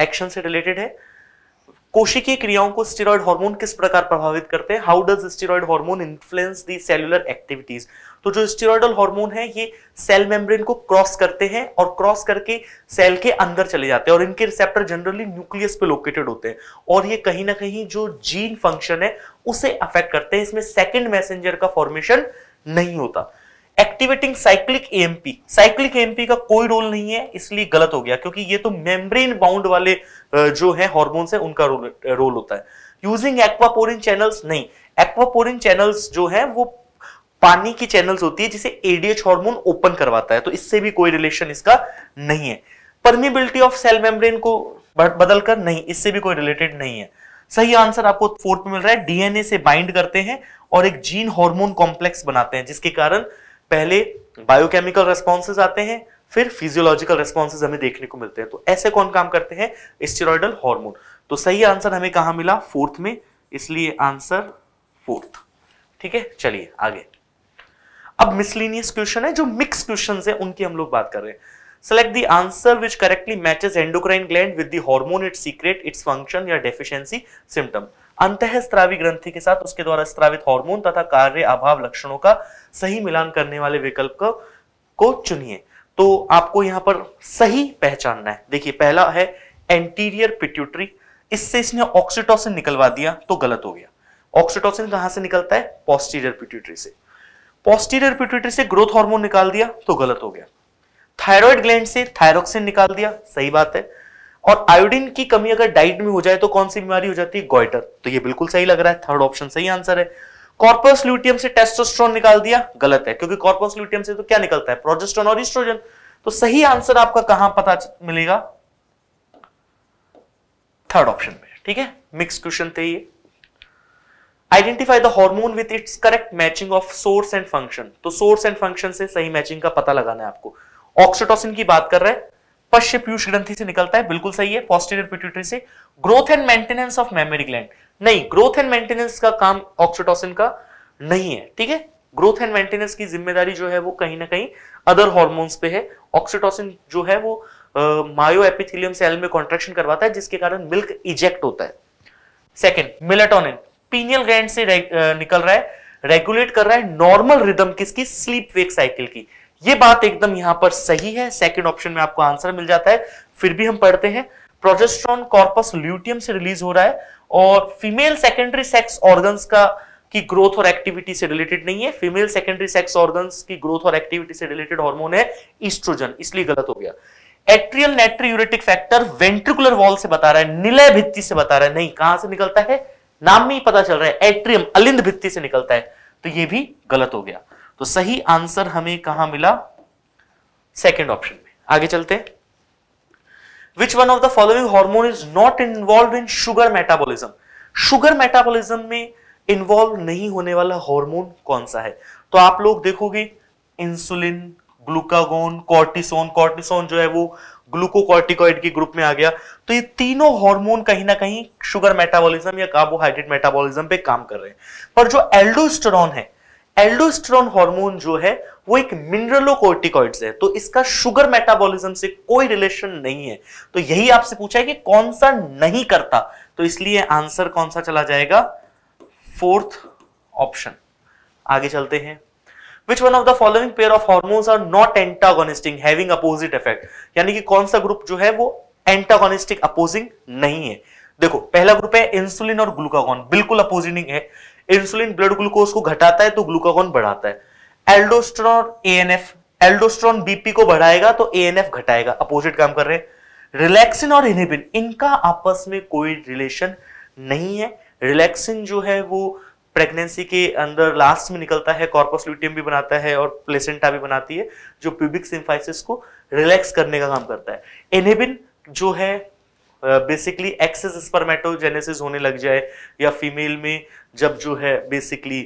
action से रिलेटेड है कोशिकीय क्रियाओं को स्टेरॉइड हार्मोन किस प्रकार प्रभावित करते हैं how does steroid hormone influence the cellular activities तो जो स्टेरॉइडल हार्मोन है ये सेल मेम्ब्रेन को क्रॉस करते हैं और क्रॉस करके सेल के अंदर चले जाते हैं और इनके रिसेप्टर जनरली न्यूक्लियस पे लोकेटेड होते हैं और ये कहीं ना कहीं जो जीन फंक्शन है उसे अफेक्ट करते हैं इसमें सेकेंड मैसेंजर का फॉर्मेशन नहीं होता activating cyclic AMP cyclic AMP का कोई रोल नहीं है इसलिए गलत हो गया क्योंकि ये तो मेम्ब्रेन बाउंड वाले जो है हॉर्मोन्स है उनका रोल, रोल होता है यूजिंग एक्वापोरिन चैनल्स नहीं एक्वापोरिन चैनल्स जो है वो पानी की चैनल्स होती है जिसे एडीएच हार्मोन ओपन करवाता है तो इससे भी कोई रिलेशन इसका नहीं है परमिबिलिटी ऑफ सेल मेम्ब्रेन को बदलकर नहीं इससे भी कोई रिलेटेड नहीं है सही आंसर आपको फोर्थ में मिल रहा है डीएनए से बाइंड करते हैं और एक जीन हार्मोन कॉम्प्लेक्स बनाते हैं जिसके कारण पहले बायोकेमिकल रेस्पॉन्सेज आते हैं फिर फिजियोलॉजिकल रेस्पॉन्सेज हमें देखने को मिलते हैं तो ऐसे कौन काम करते हैं स्टेरॉयडल हॉर्मोन तो सही आंसर हमें कहा मिला फोर्थ में इसलिए आंसर फोर्थ ठीक है चलिए आगे अब मिसलिनियस क्वेश्चन है जो मिक्स क्वेश्चन है उनकी हम लोग बात कर रहे हैं select the answer which correctly matches endocrine gland with the hormone its secrete its function या डेफिशिएंसी सिम्टम्स अंतः स्त्रावी ग्रंथि के साथ उसके द्वारा स्त्रावित हार्मोन तथा कार्य अभाव लक्षणों का सही मिलान करने वाले विकल्प को, को चुनिए तो आपको यहां पर सही पहचानना है देखिए पहला है एंटीरियर पिट्यूटरी इससे इसने ऑक्सीटोसिन निकलवा दिया तो गलत हो गया ऑक्सीटोसिन कहां से निकलता है पोस्टीरियर पिट्यूटरी से पोस्टीरियर पिट्यूटरी से ग्रोथ हार्मोन निकाल दिया तो गलत हो गया थायराइड ग्लैंड से थायरोक्सिन निकाल दिया सही बात है और आयोडीन की कमी अगर डाइट में हो जाए तो कौन सी बीमारी हो जाती है गोइटर तो ये बिल्कुल सही लग रहा है थर्ड ऑप्शन सही आंसर है कॉर्पस ल्यूटियम से टेस्टोस्ट्रॉन निकाल दिया गलत है क्योंकि कॉर्पस ल्यूटियम से तो क्या निकलता है प्रोजेस्ट्रॉन और इस्ट्रोजन तो सही आंसर आपका कहां पता मिलेगा थर्ड ऑप्शन में ठीक है मिक्स क्वेश्चन थे ये identify the hormone with its correct matching of source and function तो सोर्स एंड फंक्शन से सही मैचिंग का पता लगाना है आपको ऑक्सीटोसिन की बात कर रहे हैं पश्य पीयूष ग्रंथि से निकलता है बिल्कुल सही है पोस्टीरियर पिट्यूटरी से growth and maintenance of mammary gland नहीं ग्रोथ एंड मेंटेनेंस का काम ऑक्सीटोसिन का नहीं है ठीक है ग्रोथ एंड मेंटेनेंस की जिम्मेदारी जो है वो कहीं ना कहीं अदर हॉर्मोन्स पे है ऑक्सीटोसिन जो है वो मायो एपिथिलियम सेल में कॉन्ट्रेक्शन करवाता है जिसके कारण मिल्क इजेक्ट होता है सेकेंड मिलेटोनिन पीनियल ग्लैंड से निकल रहा है रेगुलेट कर रहा है नॉर्मल रिदम किसकी स्लीप वेक साइकिल की ये बात एकदम यहां पर सही है सेकंड ऑप्शन में आपको आंसर मिल जाता है फिर भी हम पढ़ते हैं प्रोजेस्ट्रॉन कॉर्पस ल्यूटियम से रिलीज हो रहा है और फीमेल सेकेंडरी सेक्स ऑर्गन्स का की ग्रोथ और एक्टिविटी से रिलेटेड नहीं है फीमेल सेकेंडरी सेक्स ऑर्गन्स की ग्रोथ और एक्टिविटी से रिलेटेड हार्मोन है ईस्ट्रोजन इसलिए गलत हो गया atrial natriuretic factor ventricular wall से बता रहा है निलय भित्ति से बता रहा है नहीं कहां से निकलता है नाम में ही पता चल रहा है एट्रियम अलिंद भित्ति से निकलता है तो ये भी गलत हो गया तो सही आंसर हमें कहा मिला सेकेंड ऑप्शन में आगे चलते which one of the following hormone is not involve in sugar metabolism sugar metabolism में इन्वॉल्व नहीं होने वाला हार्मोन कौन सा है तो आप लोग देखोगे इंसुलिन ग्लूकागोन कॉर्टिसोन कॉर्टिसोन जो है वो ग्लूकोकॉर्टिकॉइड के ग्रुप में आ गया तो ये तीनों हार्मोन कहीं ना कहीं शुगर मेटाबॉलिज्म या कार्बोहाइड्रेट मेटाबॉलिज्म पे काम कर रहे हैं पर जो एल्डोस्टेरॉन है एल्डोस्ट्रॉन हार्मोन जो है वो एक मिनरलोकोर्टिकॉइड्स है तो इसका शुगर मेटाबॉलिज्म से कोई रिलेशन नहीं है तो यही आपसे पूछा है कि कौन सा नहीं करता तो इसलिए आंसर कौन सा चला जाएगा फोर्थ ऑप्शन आगे चलते हैं which one of the following pair of hormones are not antagonisting having opposite effect यानी कि कौन सा ग्रुप जो है वो एंटागोनिस्टिक अपोजिंग नहीं है देखो पहला ग्रुप है इंसुलिन और ग्लूकागॉन बिल्कुल अपोजिटिंग है इंसुलिन ब्लड ग्लूकोज को घटाता है तो ग्लूकागोन बढ़ाता है aldosterone A N F aldosterone BP को बढ़ाएगा तो ए एन एफ घटाएगा अपोजिट काम कर रहे हैं रिलैक्सिन और इनहिबिन इनका आपस में कोई रिलेशन नहीं है रिलैक्सिन जो है वो प्रेगनेंसी के अंदर लास्ट में निकलता है कॉर्पस ल्यूटियम भी बनाता है और प्लेसेंटा भी बनाती है जो प्यूबिक सिंफाइसिस को रिलैक्स करने का काम करता है इनहिबिन जो है बेसिकली एक्सेस स्पर्मेटोजेनेसिस होने लग जाए या फीमेल में जब जो है बेसिकली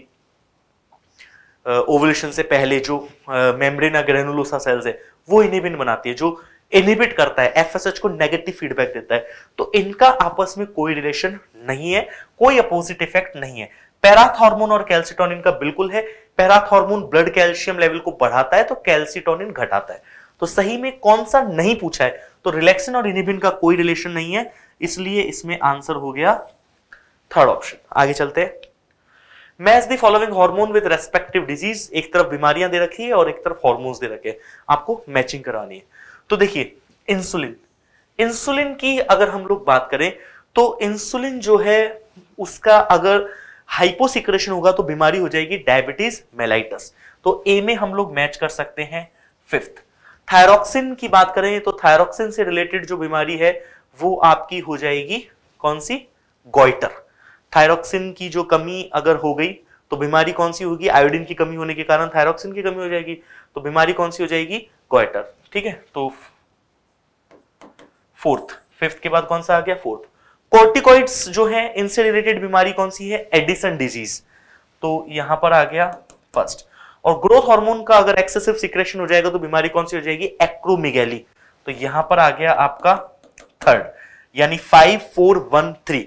ओवलेशन से पहले जो मेम्ब्रेना ग्रेनुलोसा सेल्स है वो इनिबिन बनाती है जो इनिबिट करता है एफएसएच को नेगेटिव फीडबैक देता है तो इनका आपस में कोई रिलेशन नहीं है कोई अपोजिट इफेक्ट नहीं है पैराथॉर्मोन और कैल्सिटोनिन का बिल्कुल है पैराथॉर्मोन ब्लड कैल्शियम लेवल को बढ़ाता है तो कैल्सिटोनिन घटाता है तो सही में कौन सा नहीं पूछा है तो रिलैक्सिन और इनिबिन का कोई रिलेशन नहीं है इसलिए इसमें आंसर हो गया थर्ड ऑप्शन आगे चलते हैं match the following hormone with respective disease एक तरफ बीमारियां दे रखी है और एक तरफ हार्मोन्स दे रखे हैं आपको मैचिंग करानी है तो देखिए इंसुलिन इंसुलिन की अगर हम लोग बात करें तो इंसुलिन जो है उसका अगर हाइपोसिक्रेशन होगा तो बीमारी हो जाएगी डायबिटीज मेलाइटस तो ए में हम लोग मैच कर सकते हैं फिफ्थ थायरोक्सिन की बात करें तो थायरोक्सिन से रिलेटेड जो बीमारी है वो आपकी हो जाएगी कौन सी गोइटर थायरोक्सिन की जो कमी अगर हो गई तो बीमारी कौन सी होगी आयोडीन की कमी होने के कारण थायरोक्सिन की कमी हो जाएगी तो बीमारी कौन सी हो जाएगी गोइटर ठीक है तो फोर्थ फिफ्थ के बाद कौन सा आ गया फोर्थ कॉर्टिकॉइड्स जो है इनसे रिलेटेड बीमारी कौन सी है एडिसन डिजीज तो यहां पर आ गया फर्स्ट और ग्रोथ हार्मोन का अगर एक्सेसिव सिक्रेशन हो जाएगा तो बीमारी कौन सी हो जाएगी एक्रोमिगैली तो यहां पर आ गया आपका थर्ड यानी फाइव फोर वन थ्री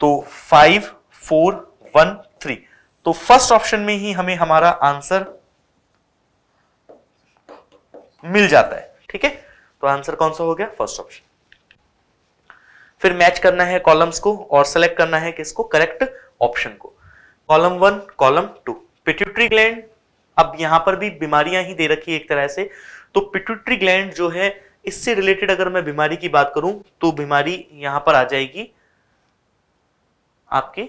तो फाइव फोर वन थ्री तो फर्स्ट ऑप्शन में ही हमें हमारा आंसर मिल जाता है ठीक है तो आंसर कौन सा हो गया फर्स्ट ऑप्शन फिर मैच करना है कॉलम्स को और सेलेक्ट करना है किसको करेक्ट ऑप्शन को column one column two pituitary gland अब यहां पर भी बीमारियां ही दे रखी है एक तरह से तो पिट्यूटरी ग्लैंड जो है इससे रिलेटेड अगर मैं बीमारी की बात करूं तो बीमारी यहां पर आ जाएगी आपके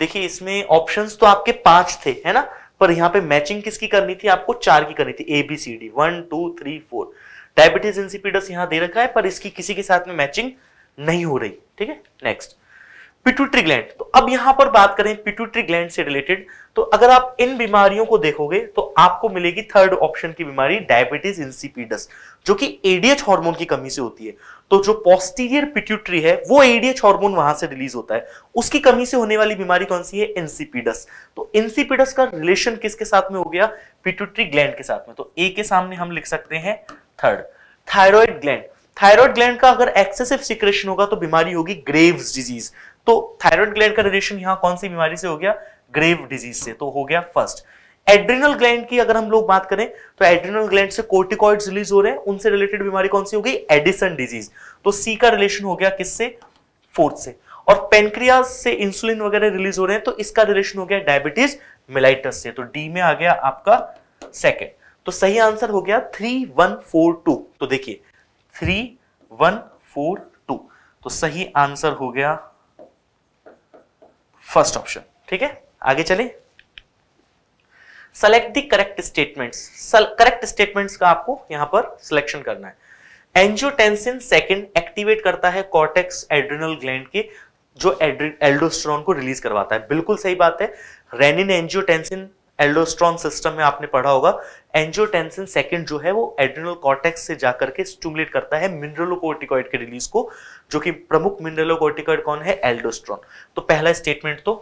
देखिए इसमें ऑप्शंस तो आपके पांच थे है ना पर यहां पे मैचिंग किसकी करनी थी आपको चार की करनी थी A B C D one two three four diabetes insipidus यहां दे रखा है पर इसकी किसी के साथ में मैचिंग नहीं हो रही ठीक है नेक्स्ट पिट्यूटरी ग्लैंड तो अब यहां पर बात करें पिट्यूटरी ग्लैंड से रिलेटेड तो अगर आप इन बीमारियों को देखोगे तो आपको मिलेगी थर्ड ऑप्शन की बीमारी डायबिटीज इंसिपीडस जो कि एडीएच हार्मोन की कमी से होती है तो जो पोस्टीरियर पिट्यूटरी है वो एडीएच हार्मोन वहां से रिलीज होता है उसकी कमी से होने वाली बीमारी कौन सी है इंसिपीडस तो इंसिपीडस का रिलेशन किसके साथ में हो गया पिट्यूटरी ग्लैंड के साथ में तो ए के सामने हम लिख सकते हैं third thyroid gland thyroid gland का अगर एक्सेसिव सिक्रेशन होगा तो बीमारी होगी ग्रेव्स डिजीज तो थायराइड ग्लैंड का रिलेशन यहां कौन सी बीमारी से हो गया ग्रेव डिजीज से तो हो गया फर्स्ट एड्रिनल ग्लैंड की अगर हम लोग बात करें तो एड्रिनल ग्लैंड से कोर्टिकॉइड रिलीज हो रहे हैं उनसे रिलेटेड बीमारी कौन सी हो गई एडिसन डिजीज तो सी का रिलेशन हो गया किससे फोर्थ से और पेनक्रिया से इंसुलिन वगैरह रिलीज हो रहे हैं तो इसका रिलेशन हो गया डायबिटीज मिलाइटस से तो डी में आ गया आपका सेकेंड तो सही आंसर हो गया थ्री वन फोर टू तो देखिए थ्री वन फोर टू तो सही आंसर हो गया फर्स्ट ऑप्शन ठीक है आगे चले select the correct statements correct statements का आपको यहां पर सिलेक्शन करना है एंजियोटेंसिन सेकंड एक्टिवेट करता है कॉर्टेक्स एड्रिनल ग्लैंड के जो एल्डोस्ट्रॉन को रिलीज करवाता है बिल्कुल सही बात है रेनिन एंजियोटेंसिन एल्डोस्ट्रॉन सिस्टम में आपने पढ़ा होगा एंजियोटेंसिन सेकंड जो है वो एड्रिनल कॉर्टेक्स से जाकर के स्टूमुलेट करता है मिनरलोकोर्टिकॉइड के रिलीज को जो कि प्रमुख मिनरलो कौन है एल्डोस्ट्रॉन तो पहला स्टेटमेंट तो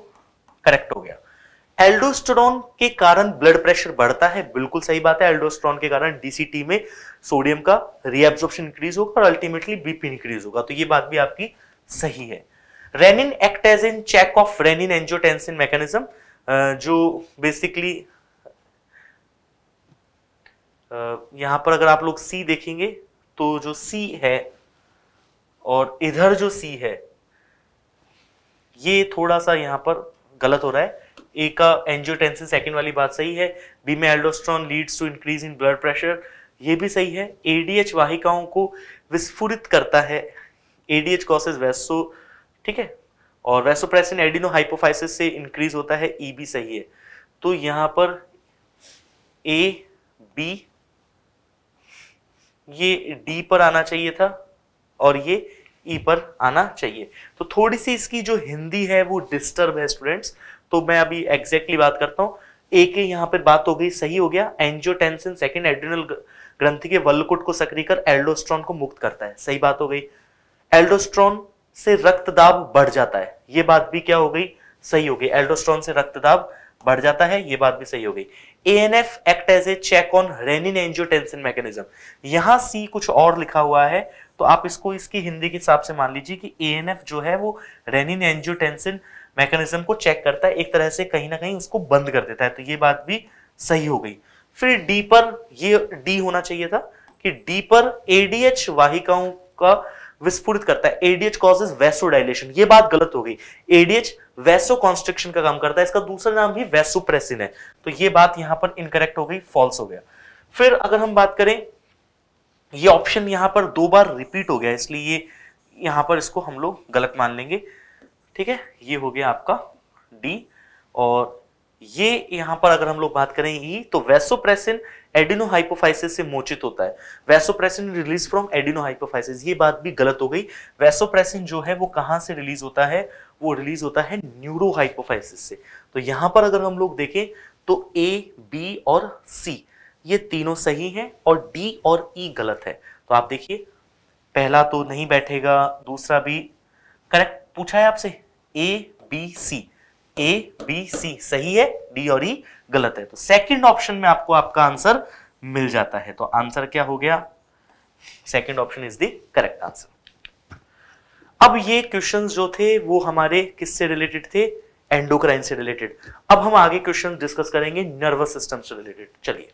करेक्ट हो गया एल्डोस्टेरॉन के कारण ब्लड प्रेशर बढ़ता है बिल्कुल सही बात है एल्डोस्टेरॉन के कारण डीसीटी में सोडियम का रीएब्जॉर्प्शन इंक्रीज होगा और अल्टीमेटली बीपी इंक्रीज होगा तो ये बात भी आपकी सही है renin act as in check of renin angiotensin mechanism जो बेसिकली यहां पर अगर आप लोग सी देखेंगे तो जो सी है और इधर जो सी है ये थोड़ा सा यहां पर गलत हो रहा है ए का एंजियोटेंसिन सेकेंड वाली बात सही है बी में aldosterone leads to increase in blood pressure ये भी सही है एडीएच वाहिकाओं को विस्फुरित करता है एडीएच कॉसेज वैसो ठीक है और वैसोप्रेसिन एडिनो हाइपोफाइसिस से इंक्रीज होता है ई e भी सही है तो यहां पर ए बी ये डी पर आना चाहिए था और ये ई e पर आना चाहिए तो थोड़ी सी इसकी जो हिंदी है वो डिस्टर्ब है स्टूडेंट्स तो मैं अभी एग्जैक्टली बात करता हूँ ए के यहाँ पर बात हो गई सही हो गया एंजियोटेंसिन सेकेंड एड्रिनल ग्रंथि के वल्लकुट को सक्रिय कर एल्डोस्ट्रॉन को मुक्त करता है सही बात हो गई एल्डोस्ट्रॉन से रक्त दाब बढ़ जाता है ये बात भी क्या हो गई सही हो गई एल्डोस्ट्रॉन से रक्त दाब बढ़ जाता है ये बात भी सही हो गई A N F act as a check on renin angiotensin mechanism यहां सी कुछ और लिखा हुआ है तो आप इसको इसकी हिंदी के हिसाब से मान लीजिए कि ए जो है वो रेनिन एंजियोटेंसिन मैकेनिज्म को चेक करता है एक तरह से कहीं ना कहीं उसको बंद कर देता है तो ये बात भी सही हो गई फिर डी पर ये डी होना चाहिए था कि डी पर एडीएच वाहिकाओं का विस्फुरित करता है एडीएच कॉजेज वैसोडाइलेशन ये बात गलत हो गई एडीएच वैसो कॉन्स्ट्रिक्शन का काम करता है इसका दूसरा नाम भी वैसोप्रेसिन है तो ये बात यहां पर इनकरेक्ट हो गई फॉल्स हो गया फिर अगर हम बात करें ये ऑप्शन यहां पर दो बार रिपीट हो गया इसलिए ये यहां पर इसको हम लोग गलत मान लेंगे ठीक है ये हो गया आपका डी और ये यहां पर अगर हम लोग बात करें ई e, तो वैसोप्रेसिन एडिनोहाइपोफाइसिस से मोचित होता है वैसोप्रेसिन रिलीज फ्रॉम एडिनोहाइपोफाइसिस ये बात भी गलत हो गई वैसोप्रेसिन जो है वो कहाँ से रिलीज होता है वो रिलीज होता है न्यूरोहाइपोफाइसिस से तो यहां पर अगर हम लोग देखें तो ए बी और सी ये तीनों सही हैं और डी और ई e गलत है तो आप देखिए पहला तो नहीं बैठेगा दूसरा भी करेक्ट पूछा है आपसे ए बी सी ए बी सी सही है डी और ई e गलत है तो सेकंड ऑप्शन में आपको आपका आंसर मिल जाता है तो आंसर क्या हो गया second option is the correct answer अब ये क्वेश्चंस जो थे वो हमारे किससे रिलेटेड थे एंडोक्राइन से रिलेटेड अब हम आगे क्वेश्चन डिस्कस करेंगे नर्वस सिस्टम से रिलेटेड चलिए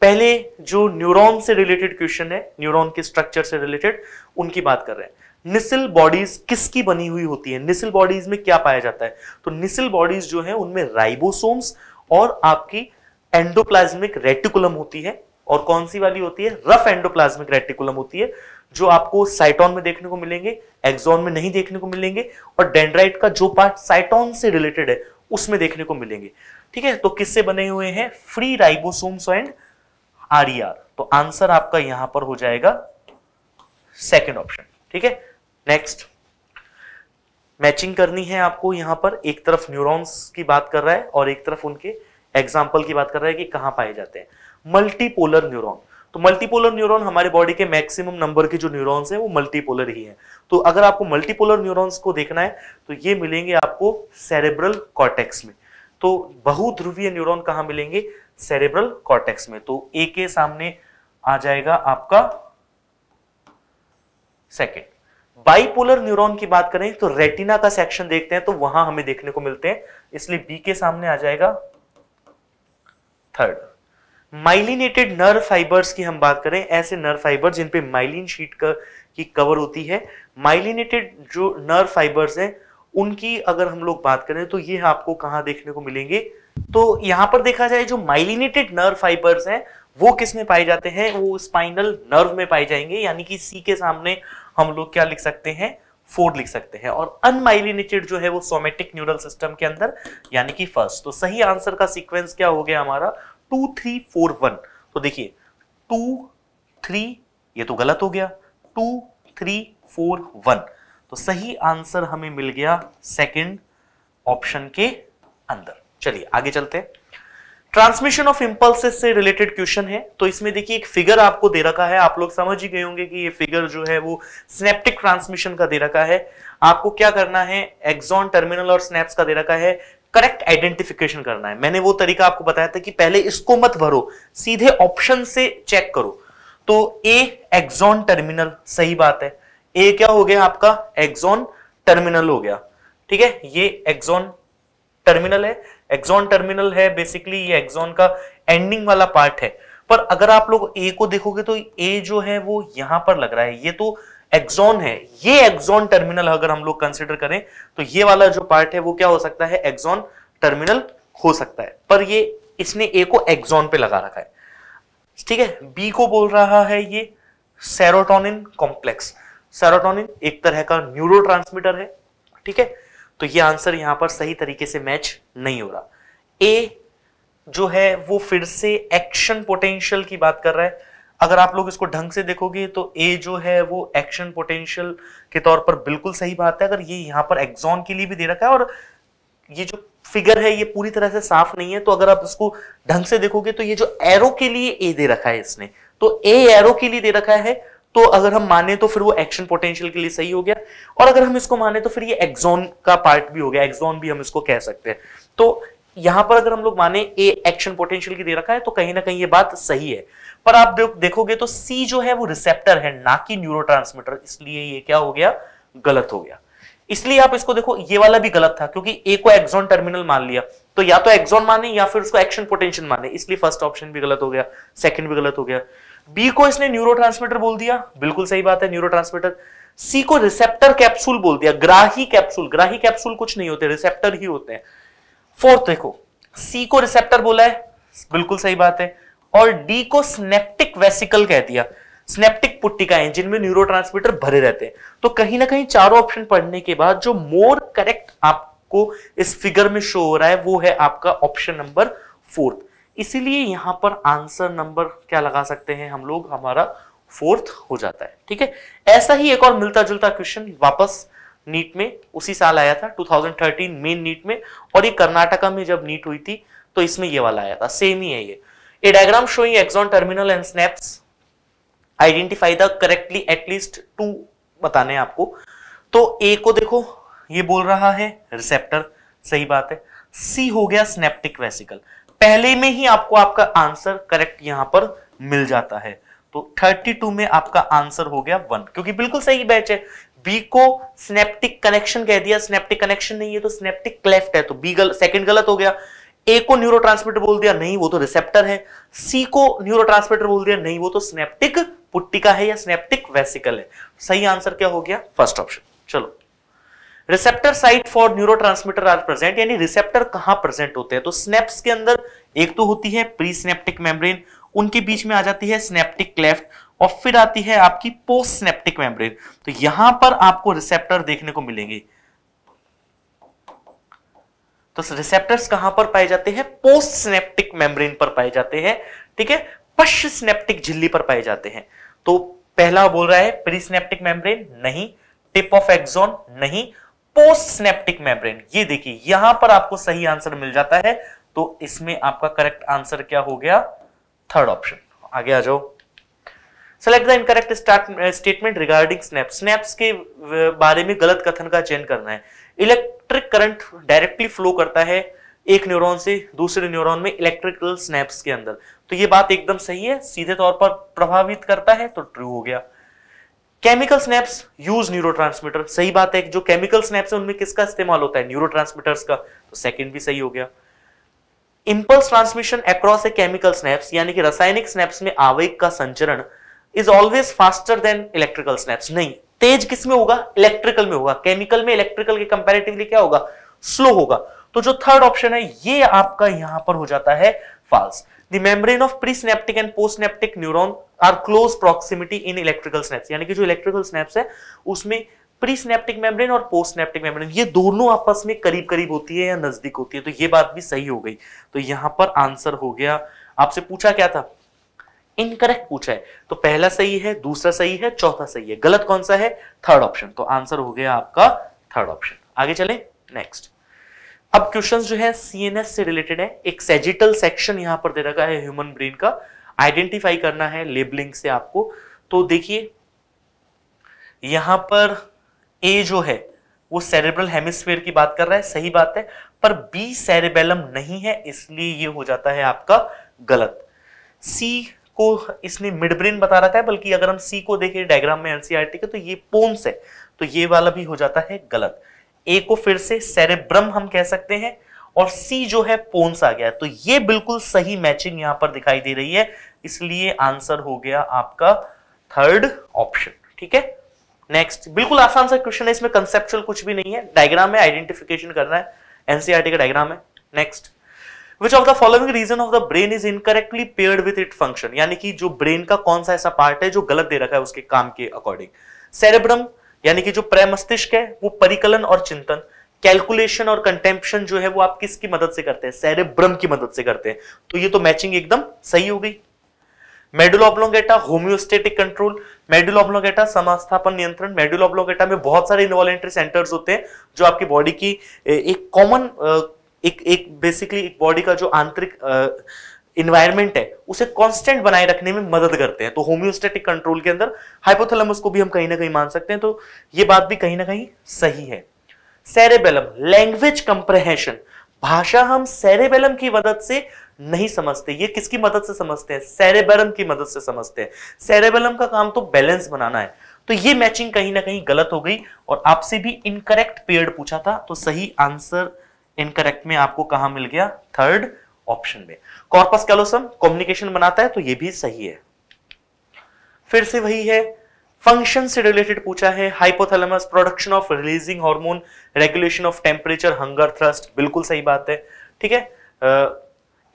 पहले जो न्यूरॉन से रिलेटेड क्वेश्चन है न्यूरॉन के स्ट्रक्चर से रिलेटेड उनकी बात कर रहे हैं निसिल बॉडीज किसकी बनी हुई होती है निसिल बॉडीज में क्या पाया जाता है तो निसिल बॉडीज जो है उनमें राइबोसोम्स और आपकी एंडोप्लाज्मिक रेटिकुलम होती है और कौन सी वाली होती है रफ एंडोप्लाज्मिक रेटिकुलम होती है जो आपको साइटॉन में देखने को मिलेंगे एक्सॉन में नहीं देखने को मिलेंगे और डेंड्राइट का जो पार्ट साइटॉन से रिलेटेड है उसमें देखने को मिलेंगे ठीक है तो किससे बने हुए हैं free ribosomes and RER e तो आंसर आपका यहां पर हो जाएगा सेकंड ऑप्शन ठीक है नेक्स्ट मैचिंग करनी है आपको यहां पर एक तरफ न्यूरॉन्स की बात कर रहा है और एक तरफ उनके एग्जाम्पल की बात कर रहा है कि कहां पाए जाते हैं मल्टीपोलर न्यूरॉन तो मल्टीपोलर न्यूरॉन हमारे बॉडी के मैक्सिमम नंबर के जो न्यूरॉन्स हैं वो मल्टीपोलर ही है तो अगर आपको मल्टीपोलर न्यूरॉन्स को देखना है तो ये मिलेंगे आपको सेरेब्रल कॉटेक्स में तो बहुध्रुवीय न्यूरॉन कहां मिलेंगे सेरेब्रल कॉर्टेक्स में तो ए के सामने आ जाएगा आपका सेकेंड बाइपोलर न्यूरॉन की बात करें तो रेटिना का सेक्शन देखते हैं तो वहां हमें देखने को मिलते हैं इसलिए बी के सामने आ जाएगा थर्ड माइलिनेटेड नर्व फाइबर्स की हम बात करें ऐसे नर्व फाइबर जिन पे माइलिन शीट का की कवर होती है माइलिनेटेड जो नर्व फाइबर्स हैं उनकी अगर हम लोग बात करें तो ये आपको कहां देखने को मिलेंगे तो यहां पर देखा जाए जो माइलिनेटेड नर्व फाइबर्स हैं वो किस में पाए जाते हैं वो स्पाइनल नर्व में पाए जाएंगे यानी कि सी के सामने हम लोग क्या लिख सकते हैं फोर लिख सकते हैं और अनमाइलिनेटेड जो है वो सोमेटिक न्यूरल सिस्टम के अंदर यानी कि फर्स्ट तो सही आंसर का सीक्वेंस क्या हो गया हमारा टू थ्री फोर वन तो देखिए टू थ्री ये तो गलत हो गया टू थ्री फोर वन तो सही आंसर हमें मिल गया सेकेंड ऑप्शन के अंदर चलिए आगे चलते हैं ट्रांसमिशन ऑफ इंपल्सिस से रिलेटेड क्वेश्चन है तो इसमें देखिए एक फिगर आपको दे रखा है आप लोग समझ ही गए होंगे कि ये फिगर जो है वो स्नेप्टिक ट्रांसमिशन का दे रखा है आपको क्या करना है एक्सॉन टर्मिनल और स्नैप्स का दे रखा है करेक्ट आइडेंटिफिकेशन करना है मैंने वो तरीका आपको बताया था कि पहले इसको मत भरो सीधे ऑप्शन से चेक करो तो ए एक्सॉन टर्मिनल सही बात है ए क्या हो गया आपका एक्सॉन टर्मिनल हो गया ठीक है ये एक्सॉन टर्मिनल है एक्सॉन टर्मिनल है बेसिकली ये एक्सॉन का एंडिंग वाला पार्ट है पर अगर आप लोग ए को देखोगे तो ए जो है वो यहां पर लग रहा है ये तो एक्सॉन है ये एक्सॉन टर्मिनल अगर हम लोग कंसिडर करें तो ये वाला जो पार्ट है वो क्या हो सकता है एक्सॉन टर्मिनल हो सकता है पर ये इसने ए को एक्सॉन पे लगा रखा है ठीक है बी को बोल रहा है ये सेरोटोनिन कॉम्प्लेक्स सेरोटोनिन एक तरह का न्यूरो है ठीक है तो ये आंसर यहां पर सही तरीके से मैच नहीं हो रहा ए जो है वो फिर से एक्शन पोटेंशियल की बात कर रहा है अगर आप लोग इसको ढंग से देखोगे तो ए जो है वो एक्शन पोटेंशियल के तौर पर बिल्कुल सही बात है अगर ये यहां पर एक्सॉन के लिए भी दे रखा है और ये जो फिगर है ये पूरी तरह से साफ नहीं है तो अगर आप इसको ढंग से देखोगे तो ये जो एरो के लिए ए दे रखा है इसने तो ए एरो के लिए दे रखा है तो अगर हम माने तो फिर वो एक्शन पोटेंशियल के लिए सही हो गया और अगर हम इसको माने तो फिर ये एक्सोन का पार्ट भी हो गया एक्सोन भी हम इसको कह सकते हैं तो यहां पर अगर हम लोग माने ए एक्शन पोटेंशियल की दे रखा है तो कहीं ना कहीं ये बात सही है पर आप देखोगे तो सी जो है वो रिसेप्टर है ना कि न्यूरो इसलिए ये क्या हो गया गलत हो गया इसलिए आप इसको देखो ये वाला भी गलत था क्योंकि ए को एक्सॉन टर्मिनल मान लिया तो या तो एक्सोन माने या फिर उसको एक्शन पोटेंशियल माने इसलिए फर्स्ट ऑप्शन भी गलत हो गया सेकंड भी गलत हो गया बी को इसने न्यूरो बोल दिया बिल्कुल सही बात है न्यूरो सी को रिसेप्टर कैप्सूल बोल दिया ग्राही कैप्सूल ग्राही कैप्सूल कुछ नहीं होते रिसेप्टर ही होते हैं फोर्थ देखो सी को रिसेप्टर बोला है बिल्कुल सही बात है और डी को स्नेप्टिक वेसिकल कह दिया स्नेप्टिक पुट्टिका है जिनमें न्यूरो भरे रहते हैं तो कहीं ना कहीं चारों ऑप्शन पढ़ने के बाद जो मोर करेक्ट आपको इस फिगर में शो हो रहा है वो है आपका ऑप्शन नंबर फोर्थ इसलिए यहां पर आंसर नंबर क्या लगा सकते हैं हम लोग हमारा फोर्थ हो जाता है ठीक है ऐसा ही एक और मिलता जुलता क्वेश्चन वापस नीट में उसी साल आया था 2013 मेन नीट में और ये कर्नाटका में जब नीट हुई थी तो इसमें ये वाला आया था सेम ही है ये A diagram showing axon terminal and synapse identify the correctly at least two बताने आपको तो ए को देखो ये बोल रहा है रिसेप्टर सही बात है सी हो गया स्नेप्टिक वेसिकल पहले में ही आपको आपका आंसर करेक्ट यहां पर मिल जाता है तो 32 में आपका आंसर हो गया वन क्योंकि बिल्कुल सही बैच है बी को स्नेप्टिक कनेक्शन कह दिया स्नेप्टिक कनेक्शन नहीं है तो स्नेप्टिक क्लेफ्ट है तो बी गल, सेकंड गलत हो गया ए को न्यूरो बोल दिया नहीं वो तो रिसेप्टर है सी को न्यूरो बोल दिया नहीं वो तो स्नेप्टिक पुट्टिका है या स्नेप्टिक वेसिकल है सही आंसर क्या हो गया फर्स्ट ऑप्शन चलो receptor site for neurotransmitter are present यानी रिसेप्टर कहां प्रेजेंट होते हैं तो स्नेप्स के अंदर एक तो होती है प्री स्नेप्टिक मेम्ब्रेन उनके बीच में आ जाती है स्नेप्टिक क्लेफ्ट और फिर आती है आपकी पोस्ट स्नेप्टिक मेम्ब्रेन तो यहां पर आपको रिसेप्टर देखने को मिलेंगे तो रिसेप्टर्स कहां पर पाए जाते हैं पोस्ट स्नेप्टिक मेम्ब्रेन पर पाए जाते हैं ठीक है पश्च स्नेप्टिक झिल्ली पर पाए जाते हैं तो पहला बोल रहा है प्री स्नेप्टिक मेम्ब्रेन नहीं टिप ऑफ एक्सोन नहीं पोस्ट स्नेप्टिक मेम्ब्रेन ये देखिए यहां पर आपको सही आंसर मिल जाता है तो इसमें आपका करेक्ट आंसर क्या हो गया थर्ड ऑप्शन आगे आ जाओ select the incorrect statement regarding synapse synapse के uh, बारे में गलत कथन का चयन करना है इलेक्ट्रिक करंट डायरेक्टली फ्लो करता है एक न्यूरॉन से दूसरे न्यूरॉन में इलेक्ट्रिकल स्नैप्स के अंदर तो ये बात एकदम सही है सीधे तौर पर प्रभावित करता है तो ट्रू हो गया केमिकल स्नैप्स यूज न्यूरोट्रांसमीटर सही बात है जो केमिकल स्नैप्स है उनमें किसका इस्तेमाल होता है न्यूरोट्रांसमीटर्स का तो सेकेंड भी सही हो गया impulse transmission across a chemical synapse यानी कि रासायनिक स्नैप्स में आवेग का संचरण is always faster than electrical synapse नहीं तेज किस में होगा इलेक्ट्रिकल में होगा केमिकल में इलेक्ट्रिकल के कंपेरेटिवली क्या होगा स्लो होगा तो जो थर्ड ऑप्शन है ये आपका यहां पर हो जाता है false the membrane of presynaptic and postsynaptic neuron are close proximity in electrical synapse यानी कि जो इलेक्ट्रिकल स्नैप्स है उसमें प्रीस्नेप्टिक मेम्ब्रेन और पोस्टनेप्टिक मेम्ब्रेन ये दोनों आपस में करीब करीब होती है या नजदीक होती है तो ये बात भी सही हो गई तो यहां पर आंसर हो गया आपसे पूछा क्या था इनकरेक्ट पूछा है तो पहला सही है दूसरा सही है चौथा सही है गलत कौन सा है थर्ड ऑप्शन तो आंसर हो गया आपका थर्ड ऑप्शन आगे चले नेक्स्ट अब क्वेश्चंस जो है सीएनएस से रिलेटेड है एक सेजिटल सेक्शन यहां पर दे रखा है ह्यूमन ब्रेन का आइडेंटिफाई करना है लेबलिंग से आपको तो देखिए यहां पर ए जो है वो सेरेब्रल हेमिस्फेयर की बात कर रहा है सही बात है पर बी सेरेबेलम नहीं है इसलिए ये हो जाता है आपका गलत सी को इसने मिड ब्रेन बता रखा है बल्कि अगर हम सी को देखें डायग्राम में एनसीआरटी e के तो ये पोन्स है तो ये वाला भी हो जाता है गलत ए को फिर से सेरेब्रम हम कह सकते हैं और सी जो है पोन्स आ गया तो ये बिल्कुल सही मैचिंग यहां पर दिखाई दे रही है इसलिए आंसर हो गया आपका थर्ड ऑप्शन ठीक है नेक्स्ट बिल्कुल आसान सा क्वेश्चन है इसमें कंसेप्चुअल कुछ भी नहीं है डायग्राम है आइडेंटिफिकेशन करना है एनसीआरटी e का डायग्राम है next which of the following region of the brain is incorrectly paired with it function यानी कि जो ब्रेन का कौन सा ऐसा पार्ट है जो गलत दे रखा है उसके काम के अकॉर्डिंग सेरेब्रम यानी कि जो प्रमस्तिष्क है वो परिकलन और चिंतन कैलकुलेशन और कंटेम्पशन जो है वो आप किसकी मदद से करते हैं सैरे ब्रम की मदद से करते हैं तो ये तो मैचिंग एकदम सही हो गई मेडुल ऑब्लोगेटा होम्योस्टेटिक कंट्रोल मेडुल ऑब्लोगेटा समास्थापन नियंत्रण मेडुल ऑब्लोगेटा में बहुत सारे इन्वॉलेंट्री सेंटर्स होते हैं जो आपकी बॉडी की एक कॉमन एक एक बेसिकली एक बॉडी का जो आंतरिक आ, इन्वायरमेंट है उसे कांस्टेंट बनाए रखने में मदद करते हैं तो होम्योस्टेटिक कंट्रोल के अंदर हाइपोथैलेमस को भी हम कहीं ना कहीं मान सकते हैं तो ये बात भी कहीं ना कहीं सही है सेरेबेलम लैंग्वेज कंप्रहेशन भाषा हम सेरेबेलम की मदद से नहीं समझते ये किसकी मदद से समझते हैं सेरेबेलम की मदद से समझते हैं सेरेबेलम का काम तो बैलेंस बनाना है तो ये मैचिंग कहीं ना कहीं गलत हो गई और आपसे भी इनकरेक्ट पेड पूछा था तो सही आंसर इनकरेक्ट में आपको कहा मिल गया थर्ड ऑप्शन में कॉर्पस कैलोसम कम्युनिकेशन बनाता है तो ये भी सही है फिर से वही है फंक्शन से रिलेटेड पूछा है hypothalamus production of releasing hormone regulation of temperature hunger thirst बिल्कुल सही बात है ठीक है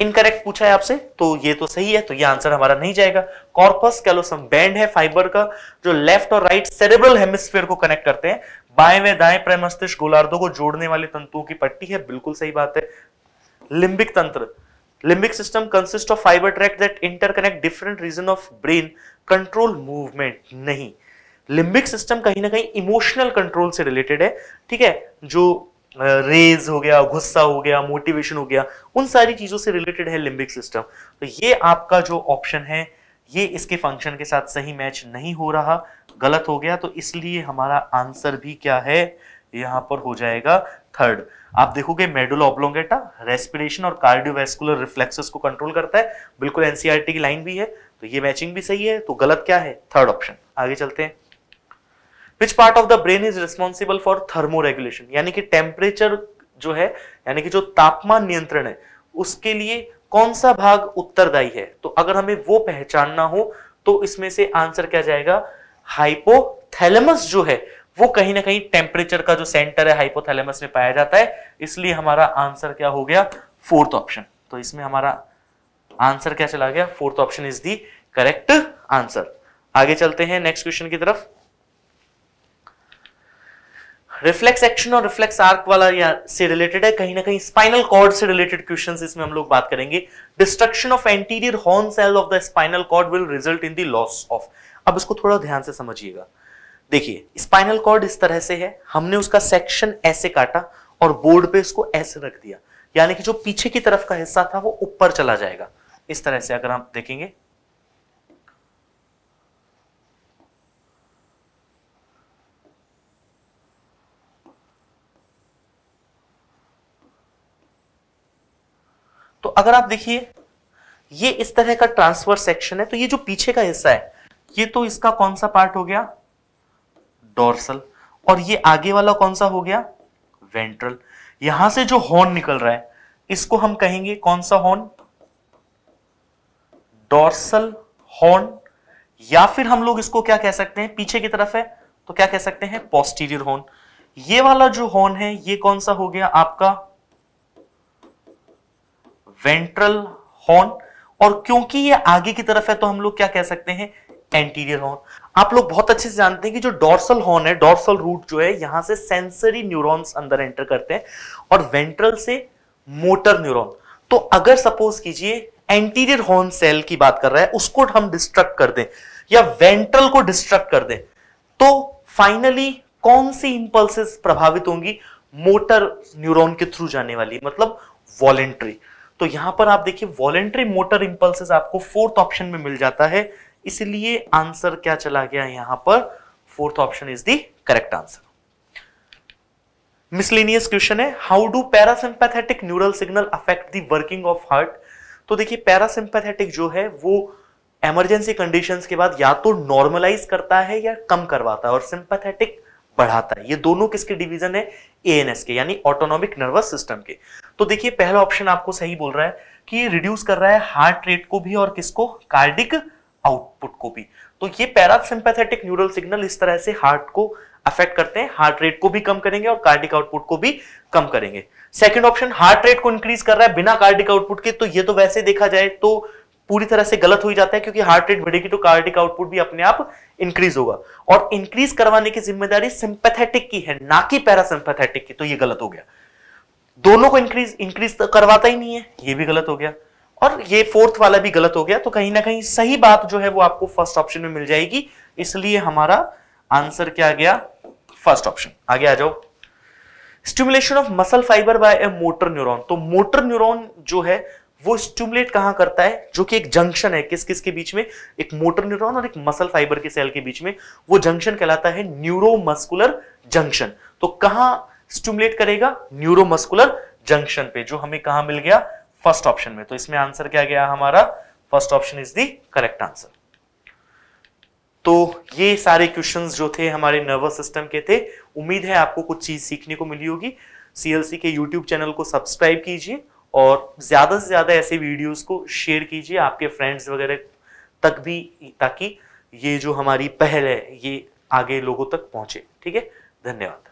इनकरेक्ट uh, पूछा है आपसे तो ये तो सही है तो ये आंसर हमारा नहीं जाएगा कॉर्पस कैलोसम बैंड है फाइबर का जो लेफ्ट और राइट सेरेब्रल हेमिस्फेयर को कनेक्ट करते हैं बाएं में दाएं प्रेमस्तिष्क गोलार्धों को जोड़ने वाले तंतुओं की पट्टी है बिल्कुल सही बात है लिंबिक तंत्र Limbic system consists of fiber tract that interconnect different region of brain control movement नहीं लिम्बिक सिस्टम कहीं ना कहीं इमोशनल कंट्रोल से रिलेटेड है ठीक है जो रेज हो गया गुस्सा हो गया मोटिवेशन हो गया उन सारी चीजों से रिलेटेड है लिम्बिक सिस्टम तो ये आपका जो ऑप्शन है ये इसके फंक्शन के साथ सही मैच नहीं हो रहा गलत हो गया तो इसलिए हमारा आंसर भी क्या है यहां पर हो जाएगा थर्ड आप देखोगे मेडुला ओब्लोंगेटा रेस्पिरेशन और कार्डियोवेस्कुलर रिफ्लेक्सेस को कंट्रोल करता है बिल्कुल एनसीईआरटी e की लाइन भी है तो ये मैचिंग भी सही है तो गलत क्या है थर्ड ऑप्शन आगे चलते हैं which part of the brain is responsible for thermoregulation यानी कि टेम्परेचर जो है यानी कि जो तापमान नियंत्रण है उसके लिए कौन सा भाग उत्तरदायी है तो अगर हमें वो पहचानना हो तो इसमें से आंसर क्या जाएगा हाइपोथैलेमस जो है वो कहीं ना कहीं टेम्परेचर का जो सेंटर है हाइपोथैलेमस में पाया जाता है इसलिए हमारा आंसर क्या हो गया फोर्थ ऑप्शन तो इसमें हमारा आंसर क्या चला गया fourth option is the correct answer आगे चलते हैं नेक्स्ट क्वेश्चन की तरफ रिफ्लेक्स एक्शन और रिफ्लेक्स आर्क वाला या से रिलेटेड है कहीं ना कहीं स्पाइनल कॉर्ड से रिलेटेड क्वेश्चंस इसमें हम लोग बात करेंगे destruction of anterior horn cell of the spinal cord will result in the loss of अब इसको थोड़ा ध्यान से समझिएगा देखिए स्पाइनल कॉर्ड इस तरह से है हमने उसका सेक्शन ऐसे काटा और बोर्ड पे इसको ऐसे रख दिया यानी कि जो पीछे की तरफ का हिस्सा था वो ऊपर चला जाएगा इस तरह से अगर आप देखेंगे तो अगर आप देखिए ये इस तरह का ट्रांसफर सेक्शन है तो ये जो पीछे का हिस्सा है ये तो इसका कौन सा पार्ट हो गया डोर्सल और ये आगे वाला कौन सा हो गया वेंट्रल यहां से जो हॉर्न निकल रहा है इसको हम कहेंगे कौन सा हॉर्न डोर्सल हॉर्न या फिर हम लोग इसको क्या कह सकते हैं पीछे की तरफ है तो क्या कह सकते हैं पोस्टीरियर हॉर्न ये वाला जो हॉर्न है ये कौन सा हो गया आपका वेंट्रल हॉर्न और क्योंकि ये आगे की तरफ है तो हम लोग क्या कह सकते हैं एंटीरियर हॉर्न आप लोग बहुत अच्छे से जानते हैं कि जो डॉर्सल हॉर्न है डॉर्सल रूट जो है यहां से सेंसरी न्यूरॉन्स अंदर एंटर करते हैं और वेंट्रल से मोटर न्यूरॉन तो अगर सपोज कीजिए एंटीरियर हॉर्न सेल की बात कर रहा है उसको हम डिस्ट्रक्ट कर दें या वेंट्रल को डिस्ट्रक्ट कर दें तो फाइनली कौन सी इंपल्सेस प्रभावित होंगी मोटर न्यूरॉन के थ्रू जाने वाली मतलब वॉलेंट्री तो यहां पर आप देखिए वॉलेंट्री मोटर इंपल्सेस आपको फोर्थ ऑप्शन में मिल जाता है इसलिए आंसर क्या चला गया यहां पर fourth option is the correct answer miscellaneous question है how do parasympathetic neural signal affect the working of heart तो देखिए पैरासिम्पैथेटिक जो है वो एमरजेंसी कंडीशंस के बाद या तो नॉर्मलाइज करता है या कम करवाता है और सिंपैथेटिक बढ़ाता है ये दोनों किसके डिवीजन है एएनएस के यानी ऑटोनॉमिक नर्वस सिस्टम के तो देखिए पहला ऑप्शन आपको सही बोल रहा है कि रिड्यूस कर रहा है हार्ट रेट को भी और किसको कार्डिक आउटपुट को भी तो ये पैरासिम्पैथेटिक न्यूरल सिग्नल इस तरह से हार्ट को अफेक्ट करते हैं हार्ट रेट को भी कम करेंगे और कार्डिक आउटपुट को भी कम करेंगे सेकंड ऑप्शन हार्ट रेट को इंक्रीज कर रहा है बिना कार्डिक आउटपुट के तो ये तो वैसे देखा जाए तो पूरी तरह से गलत हो जाता है क्योंकि हार्ट रेट बढ़ेगी तो कार्डिक आउटपुट भी अपने आप इंक्रीज होगा और इंक्रीज करवाने की जिम्मेदारी सिंपैथेटिक की है ना कि पैरासिम्पैथेटिक की तो ये गलत हो गया दोनों को इंक्रीज इंक्रीज तो करवाता ही नहीं है ये भी गलत हो गया और ये फोर्थ वाला भी गलत हो गया तो कहीं ना कहीं सही बात जो है वो आपको फर्स्ट ऑप्शन में मिल जाएगी इसलिए हमारा आंसर क्या आ गया फर्स्ट ऑप्शन आगे आ जाओ stimulation of muscle fiber by a motor neuron तो मोटर न्यूरॉन जो है वो स्टिमुलेट कहां करता है जो कि एक जंक्शन है किस किस के बीच में एक मोटर न्यूरॉन और एक मसल फाइबर के सेल के बीच में वो जंक्शन कहलाता है न्यूरोमस्कुलर जंक्शन तो कहां स्टिमुलेट करेगा न्यूरोमस्कुलर जंक्शन पे जो हमें कहा मिल गया फर्स्ट ऑप्शन में तो इसमें आंसर क्या गया हमारा first option is the correct answer तो ये सारे क्वेश्चंस जो थे हमारे नर्वस सिस्टम के थे उम्मीद है आपको कुछ चीज सीखने को मिली होगी सीएलसी के यूट्यूब चैनल को सब्सक्राइब कीजिए और ज्यादा से ज्यादा ऐसे वीडियोस को शेयर कीजिए आपके फ्रेंड्स वगैरह तक भी ताकि ये जो हमारी पहल है ये आगे लोगों तक पहुंचे ठीक है धन्यवाद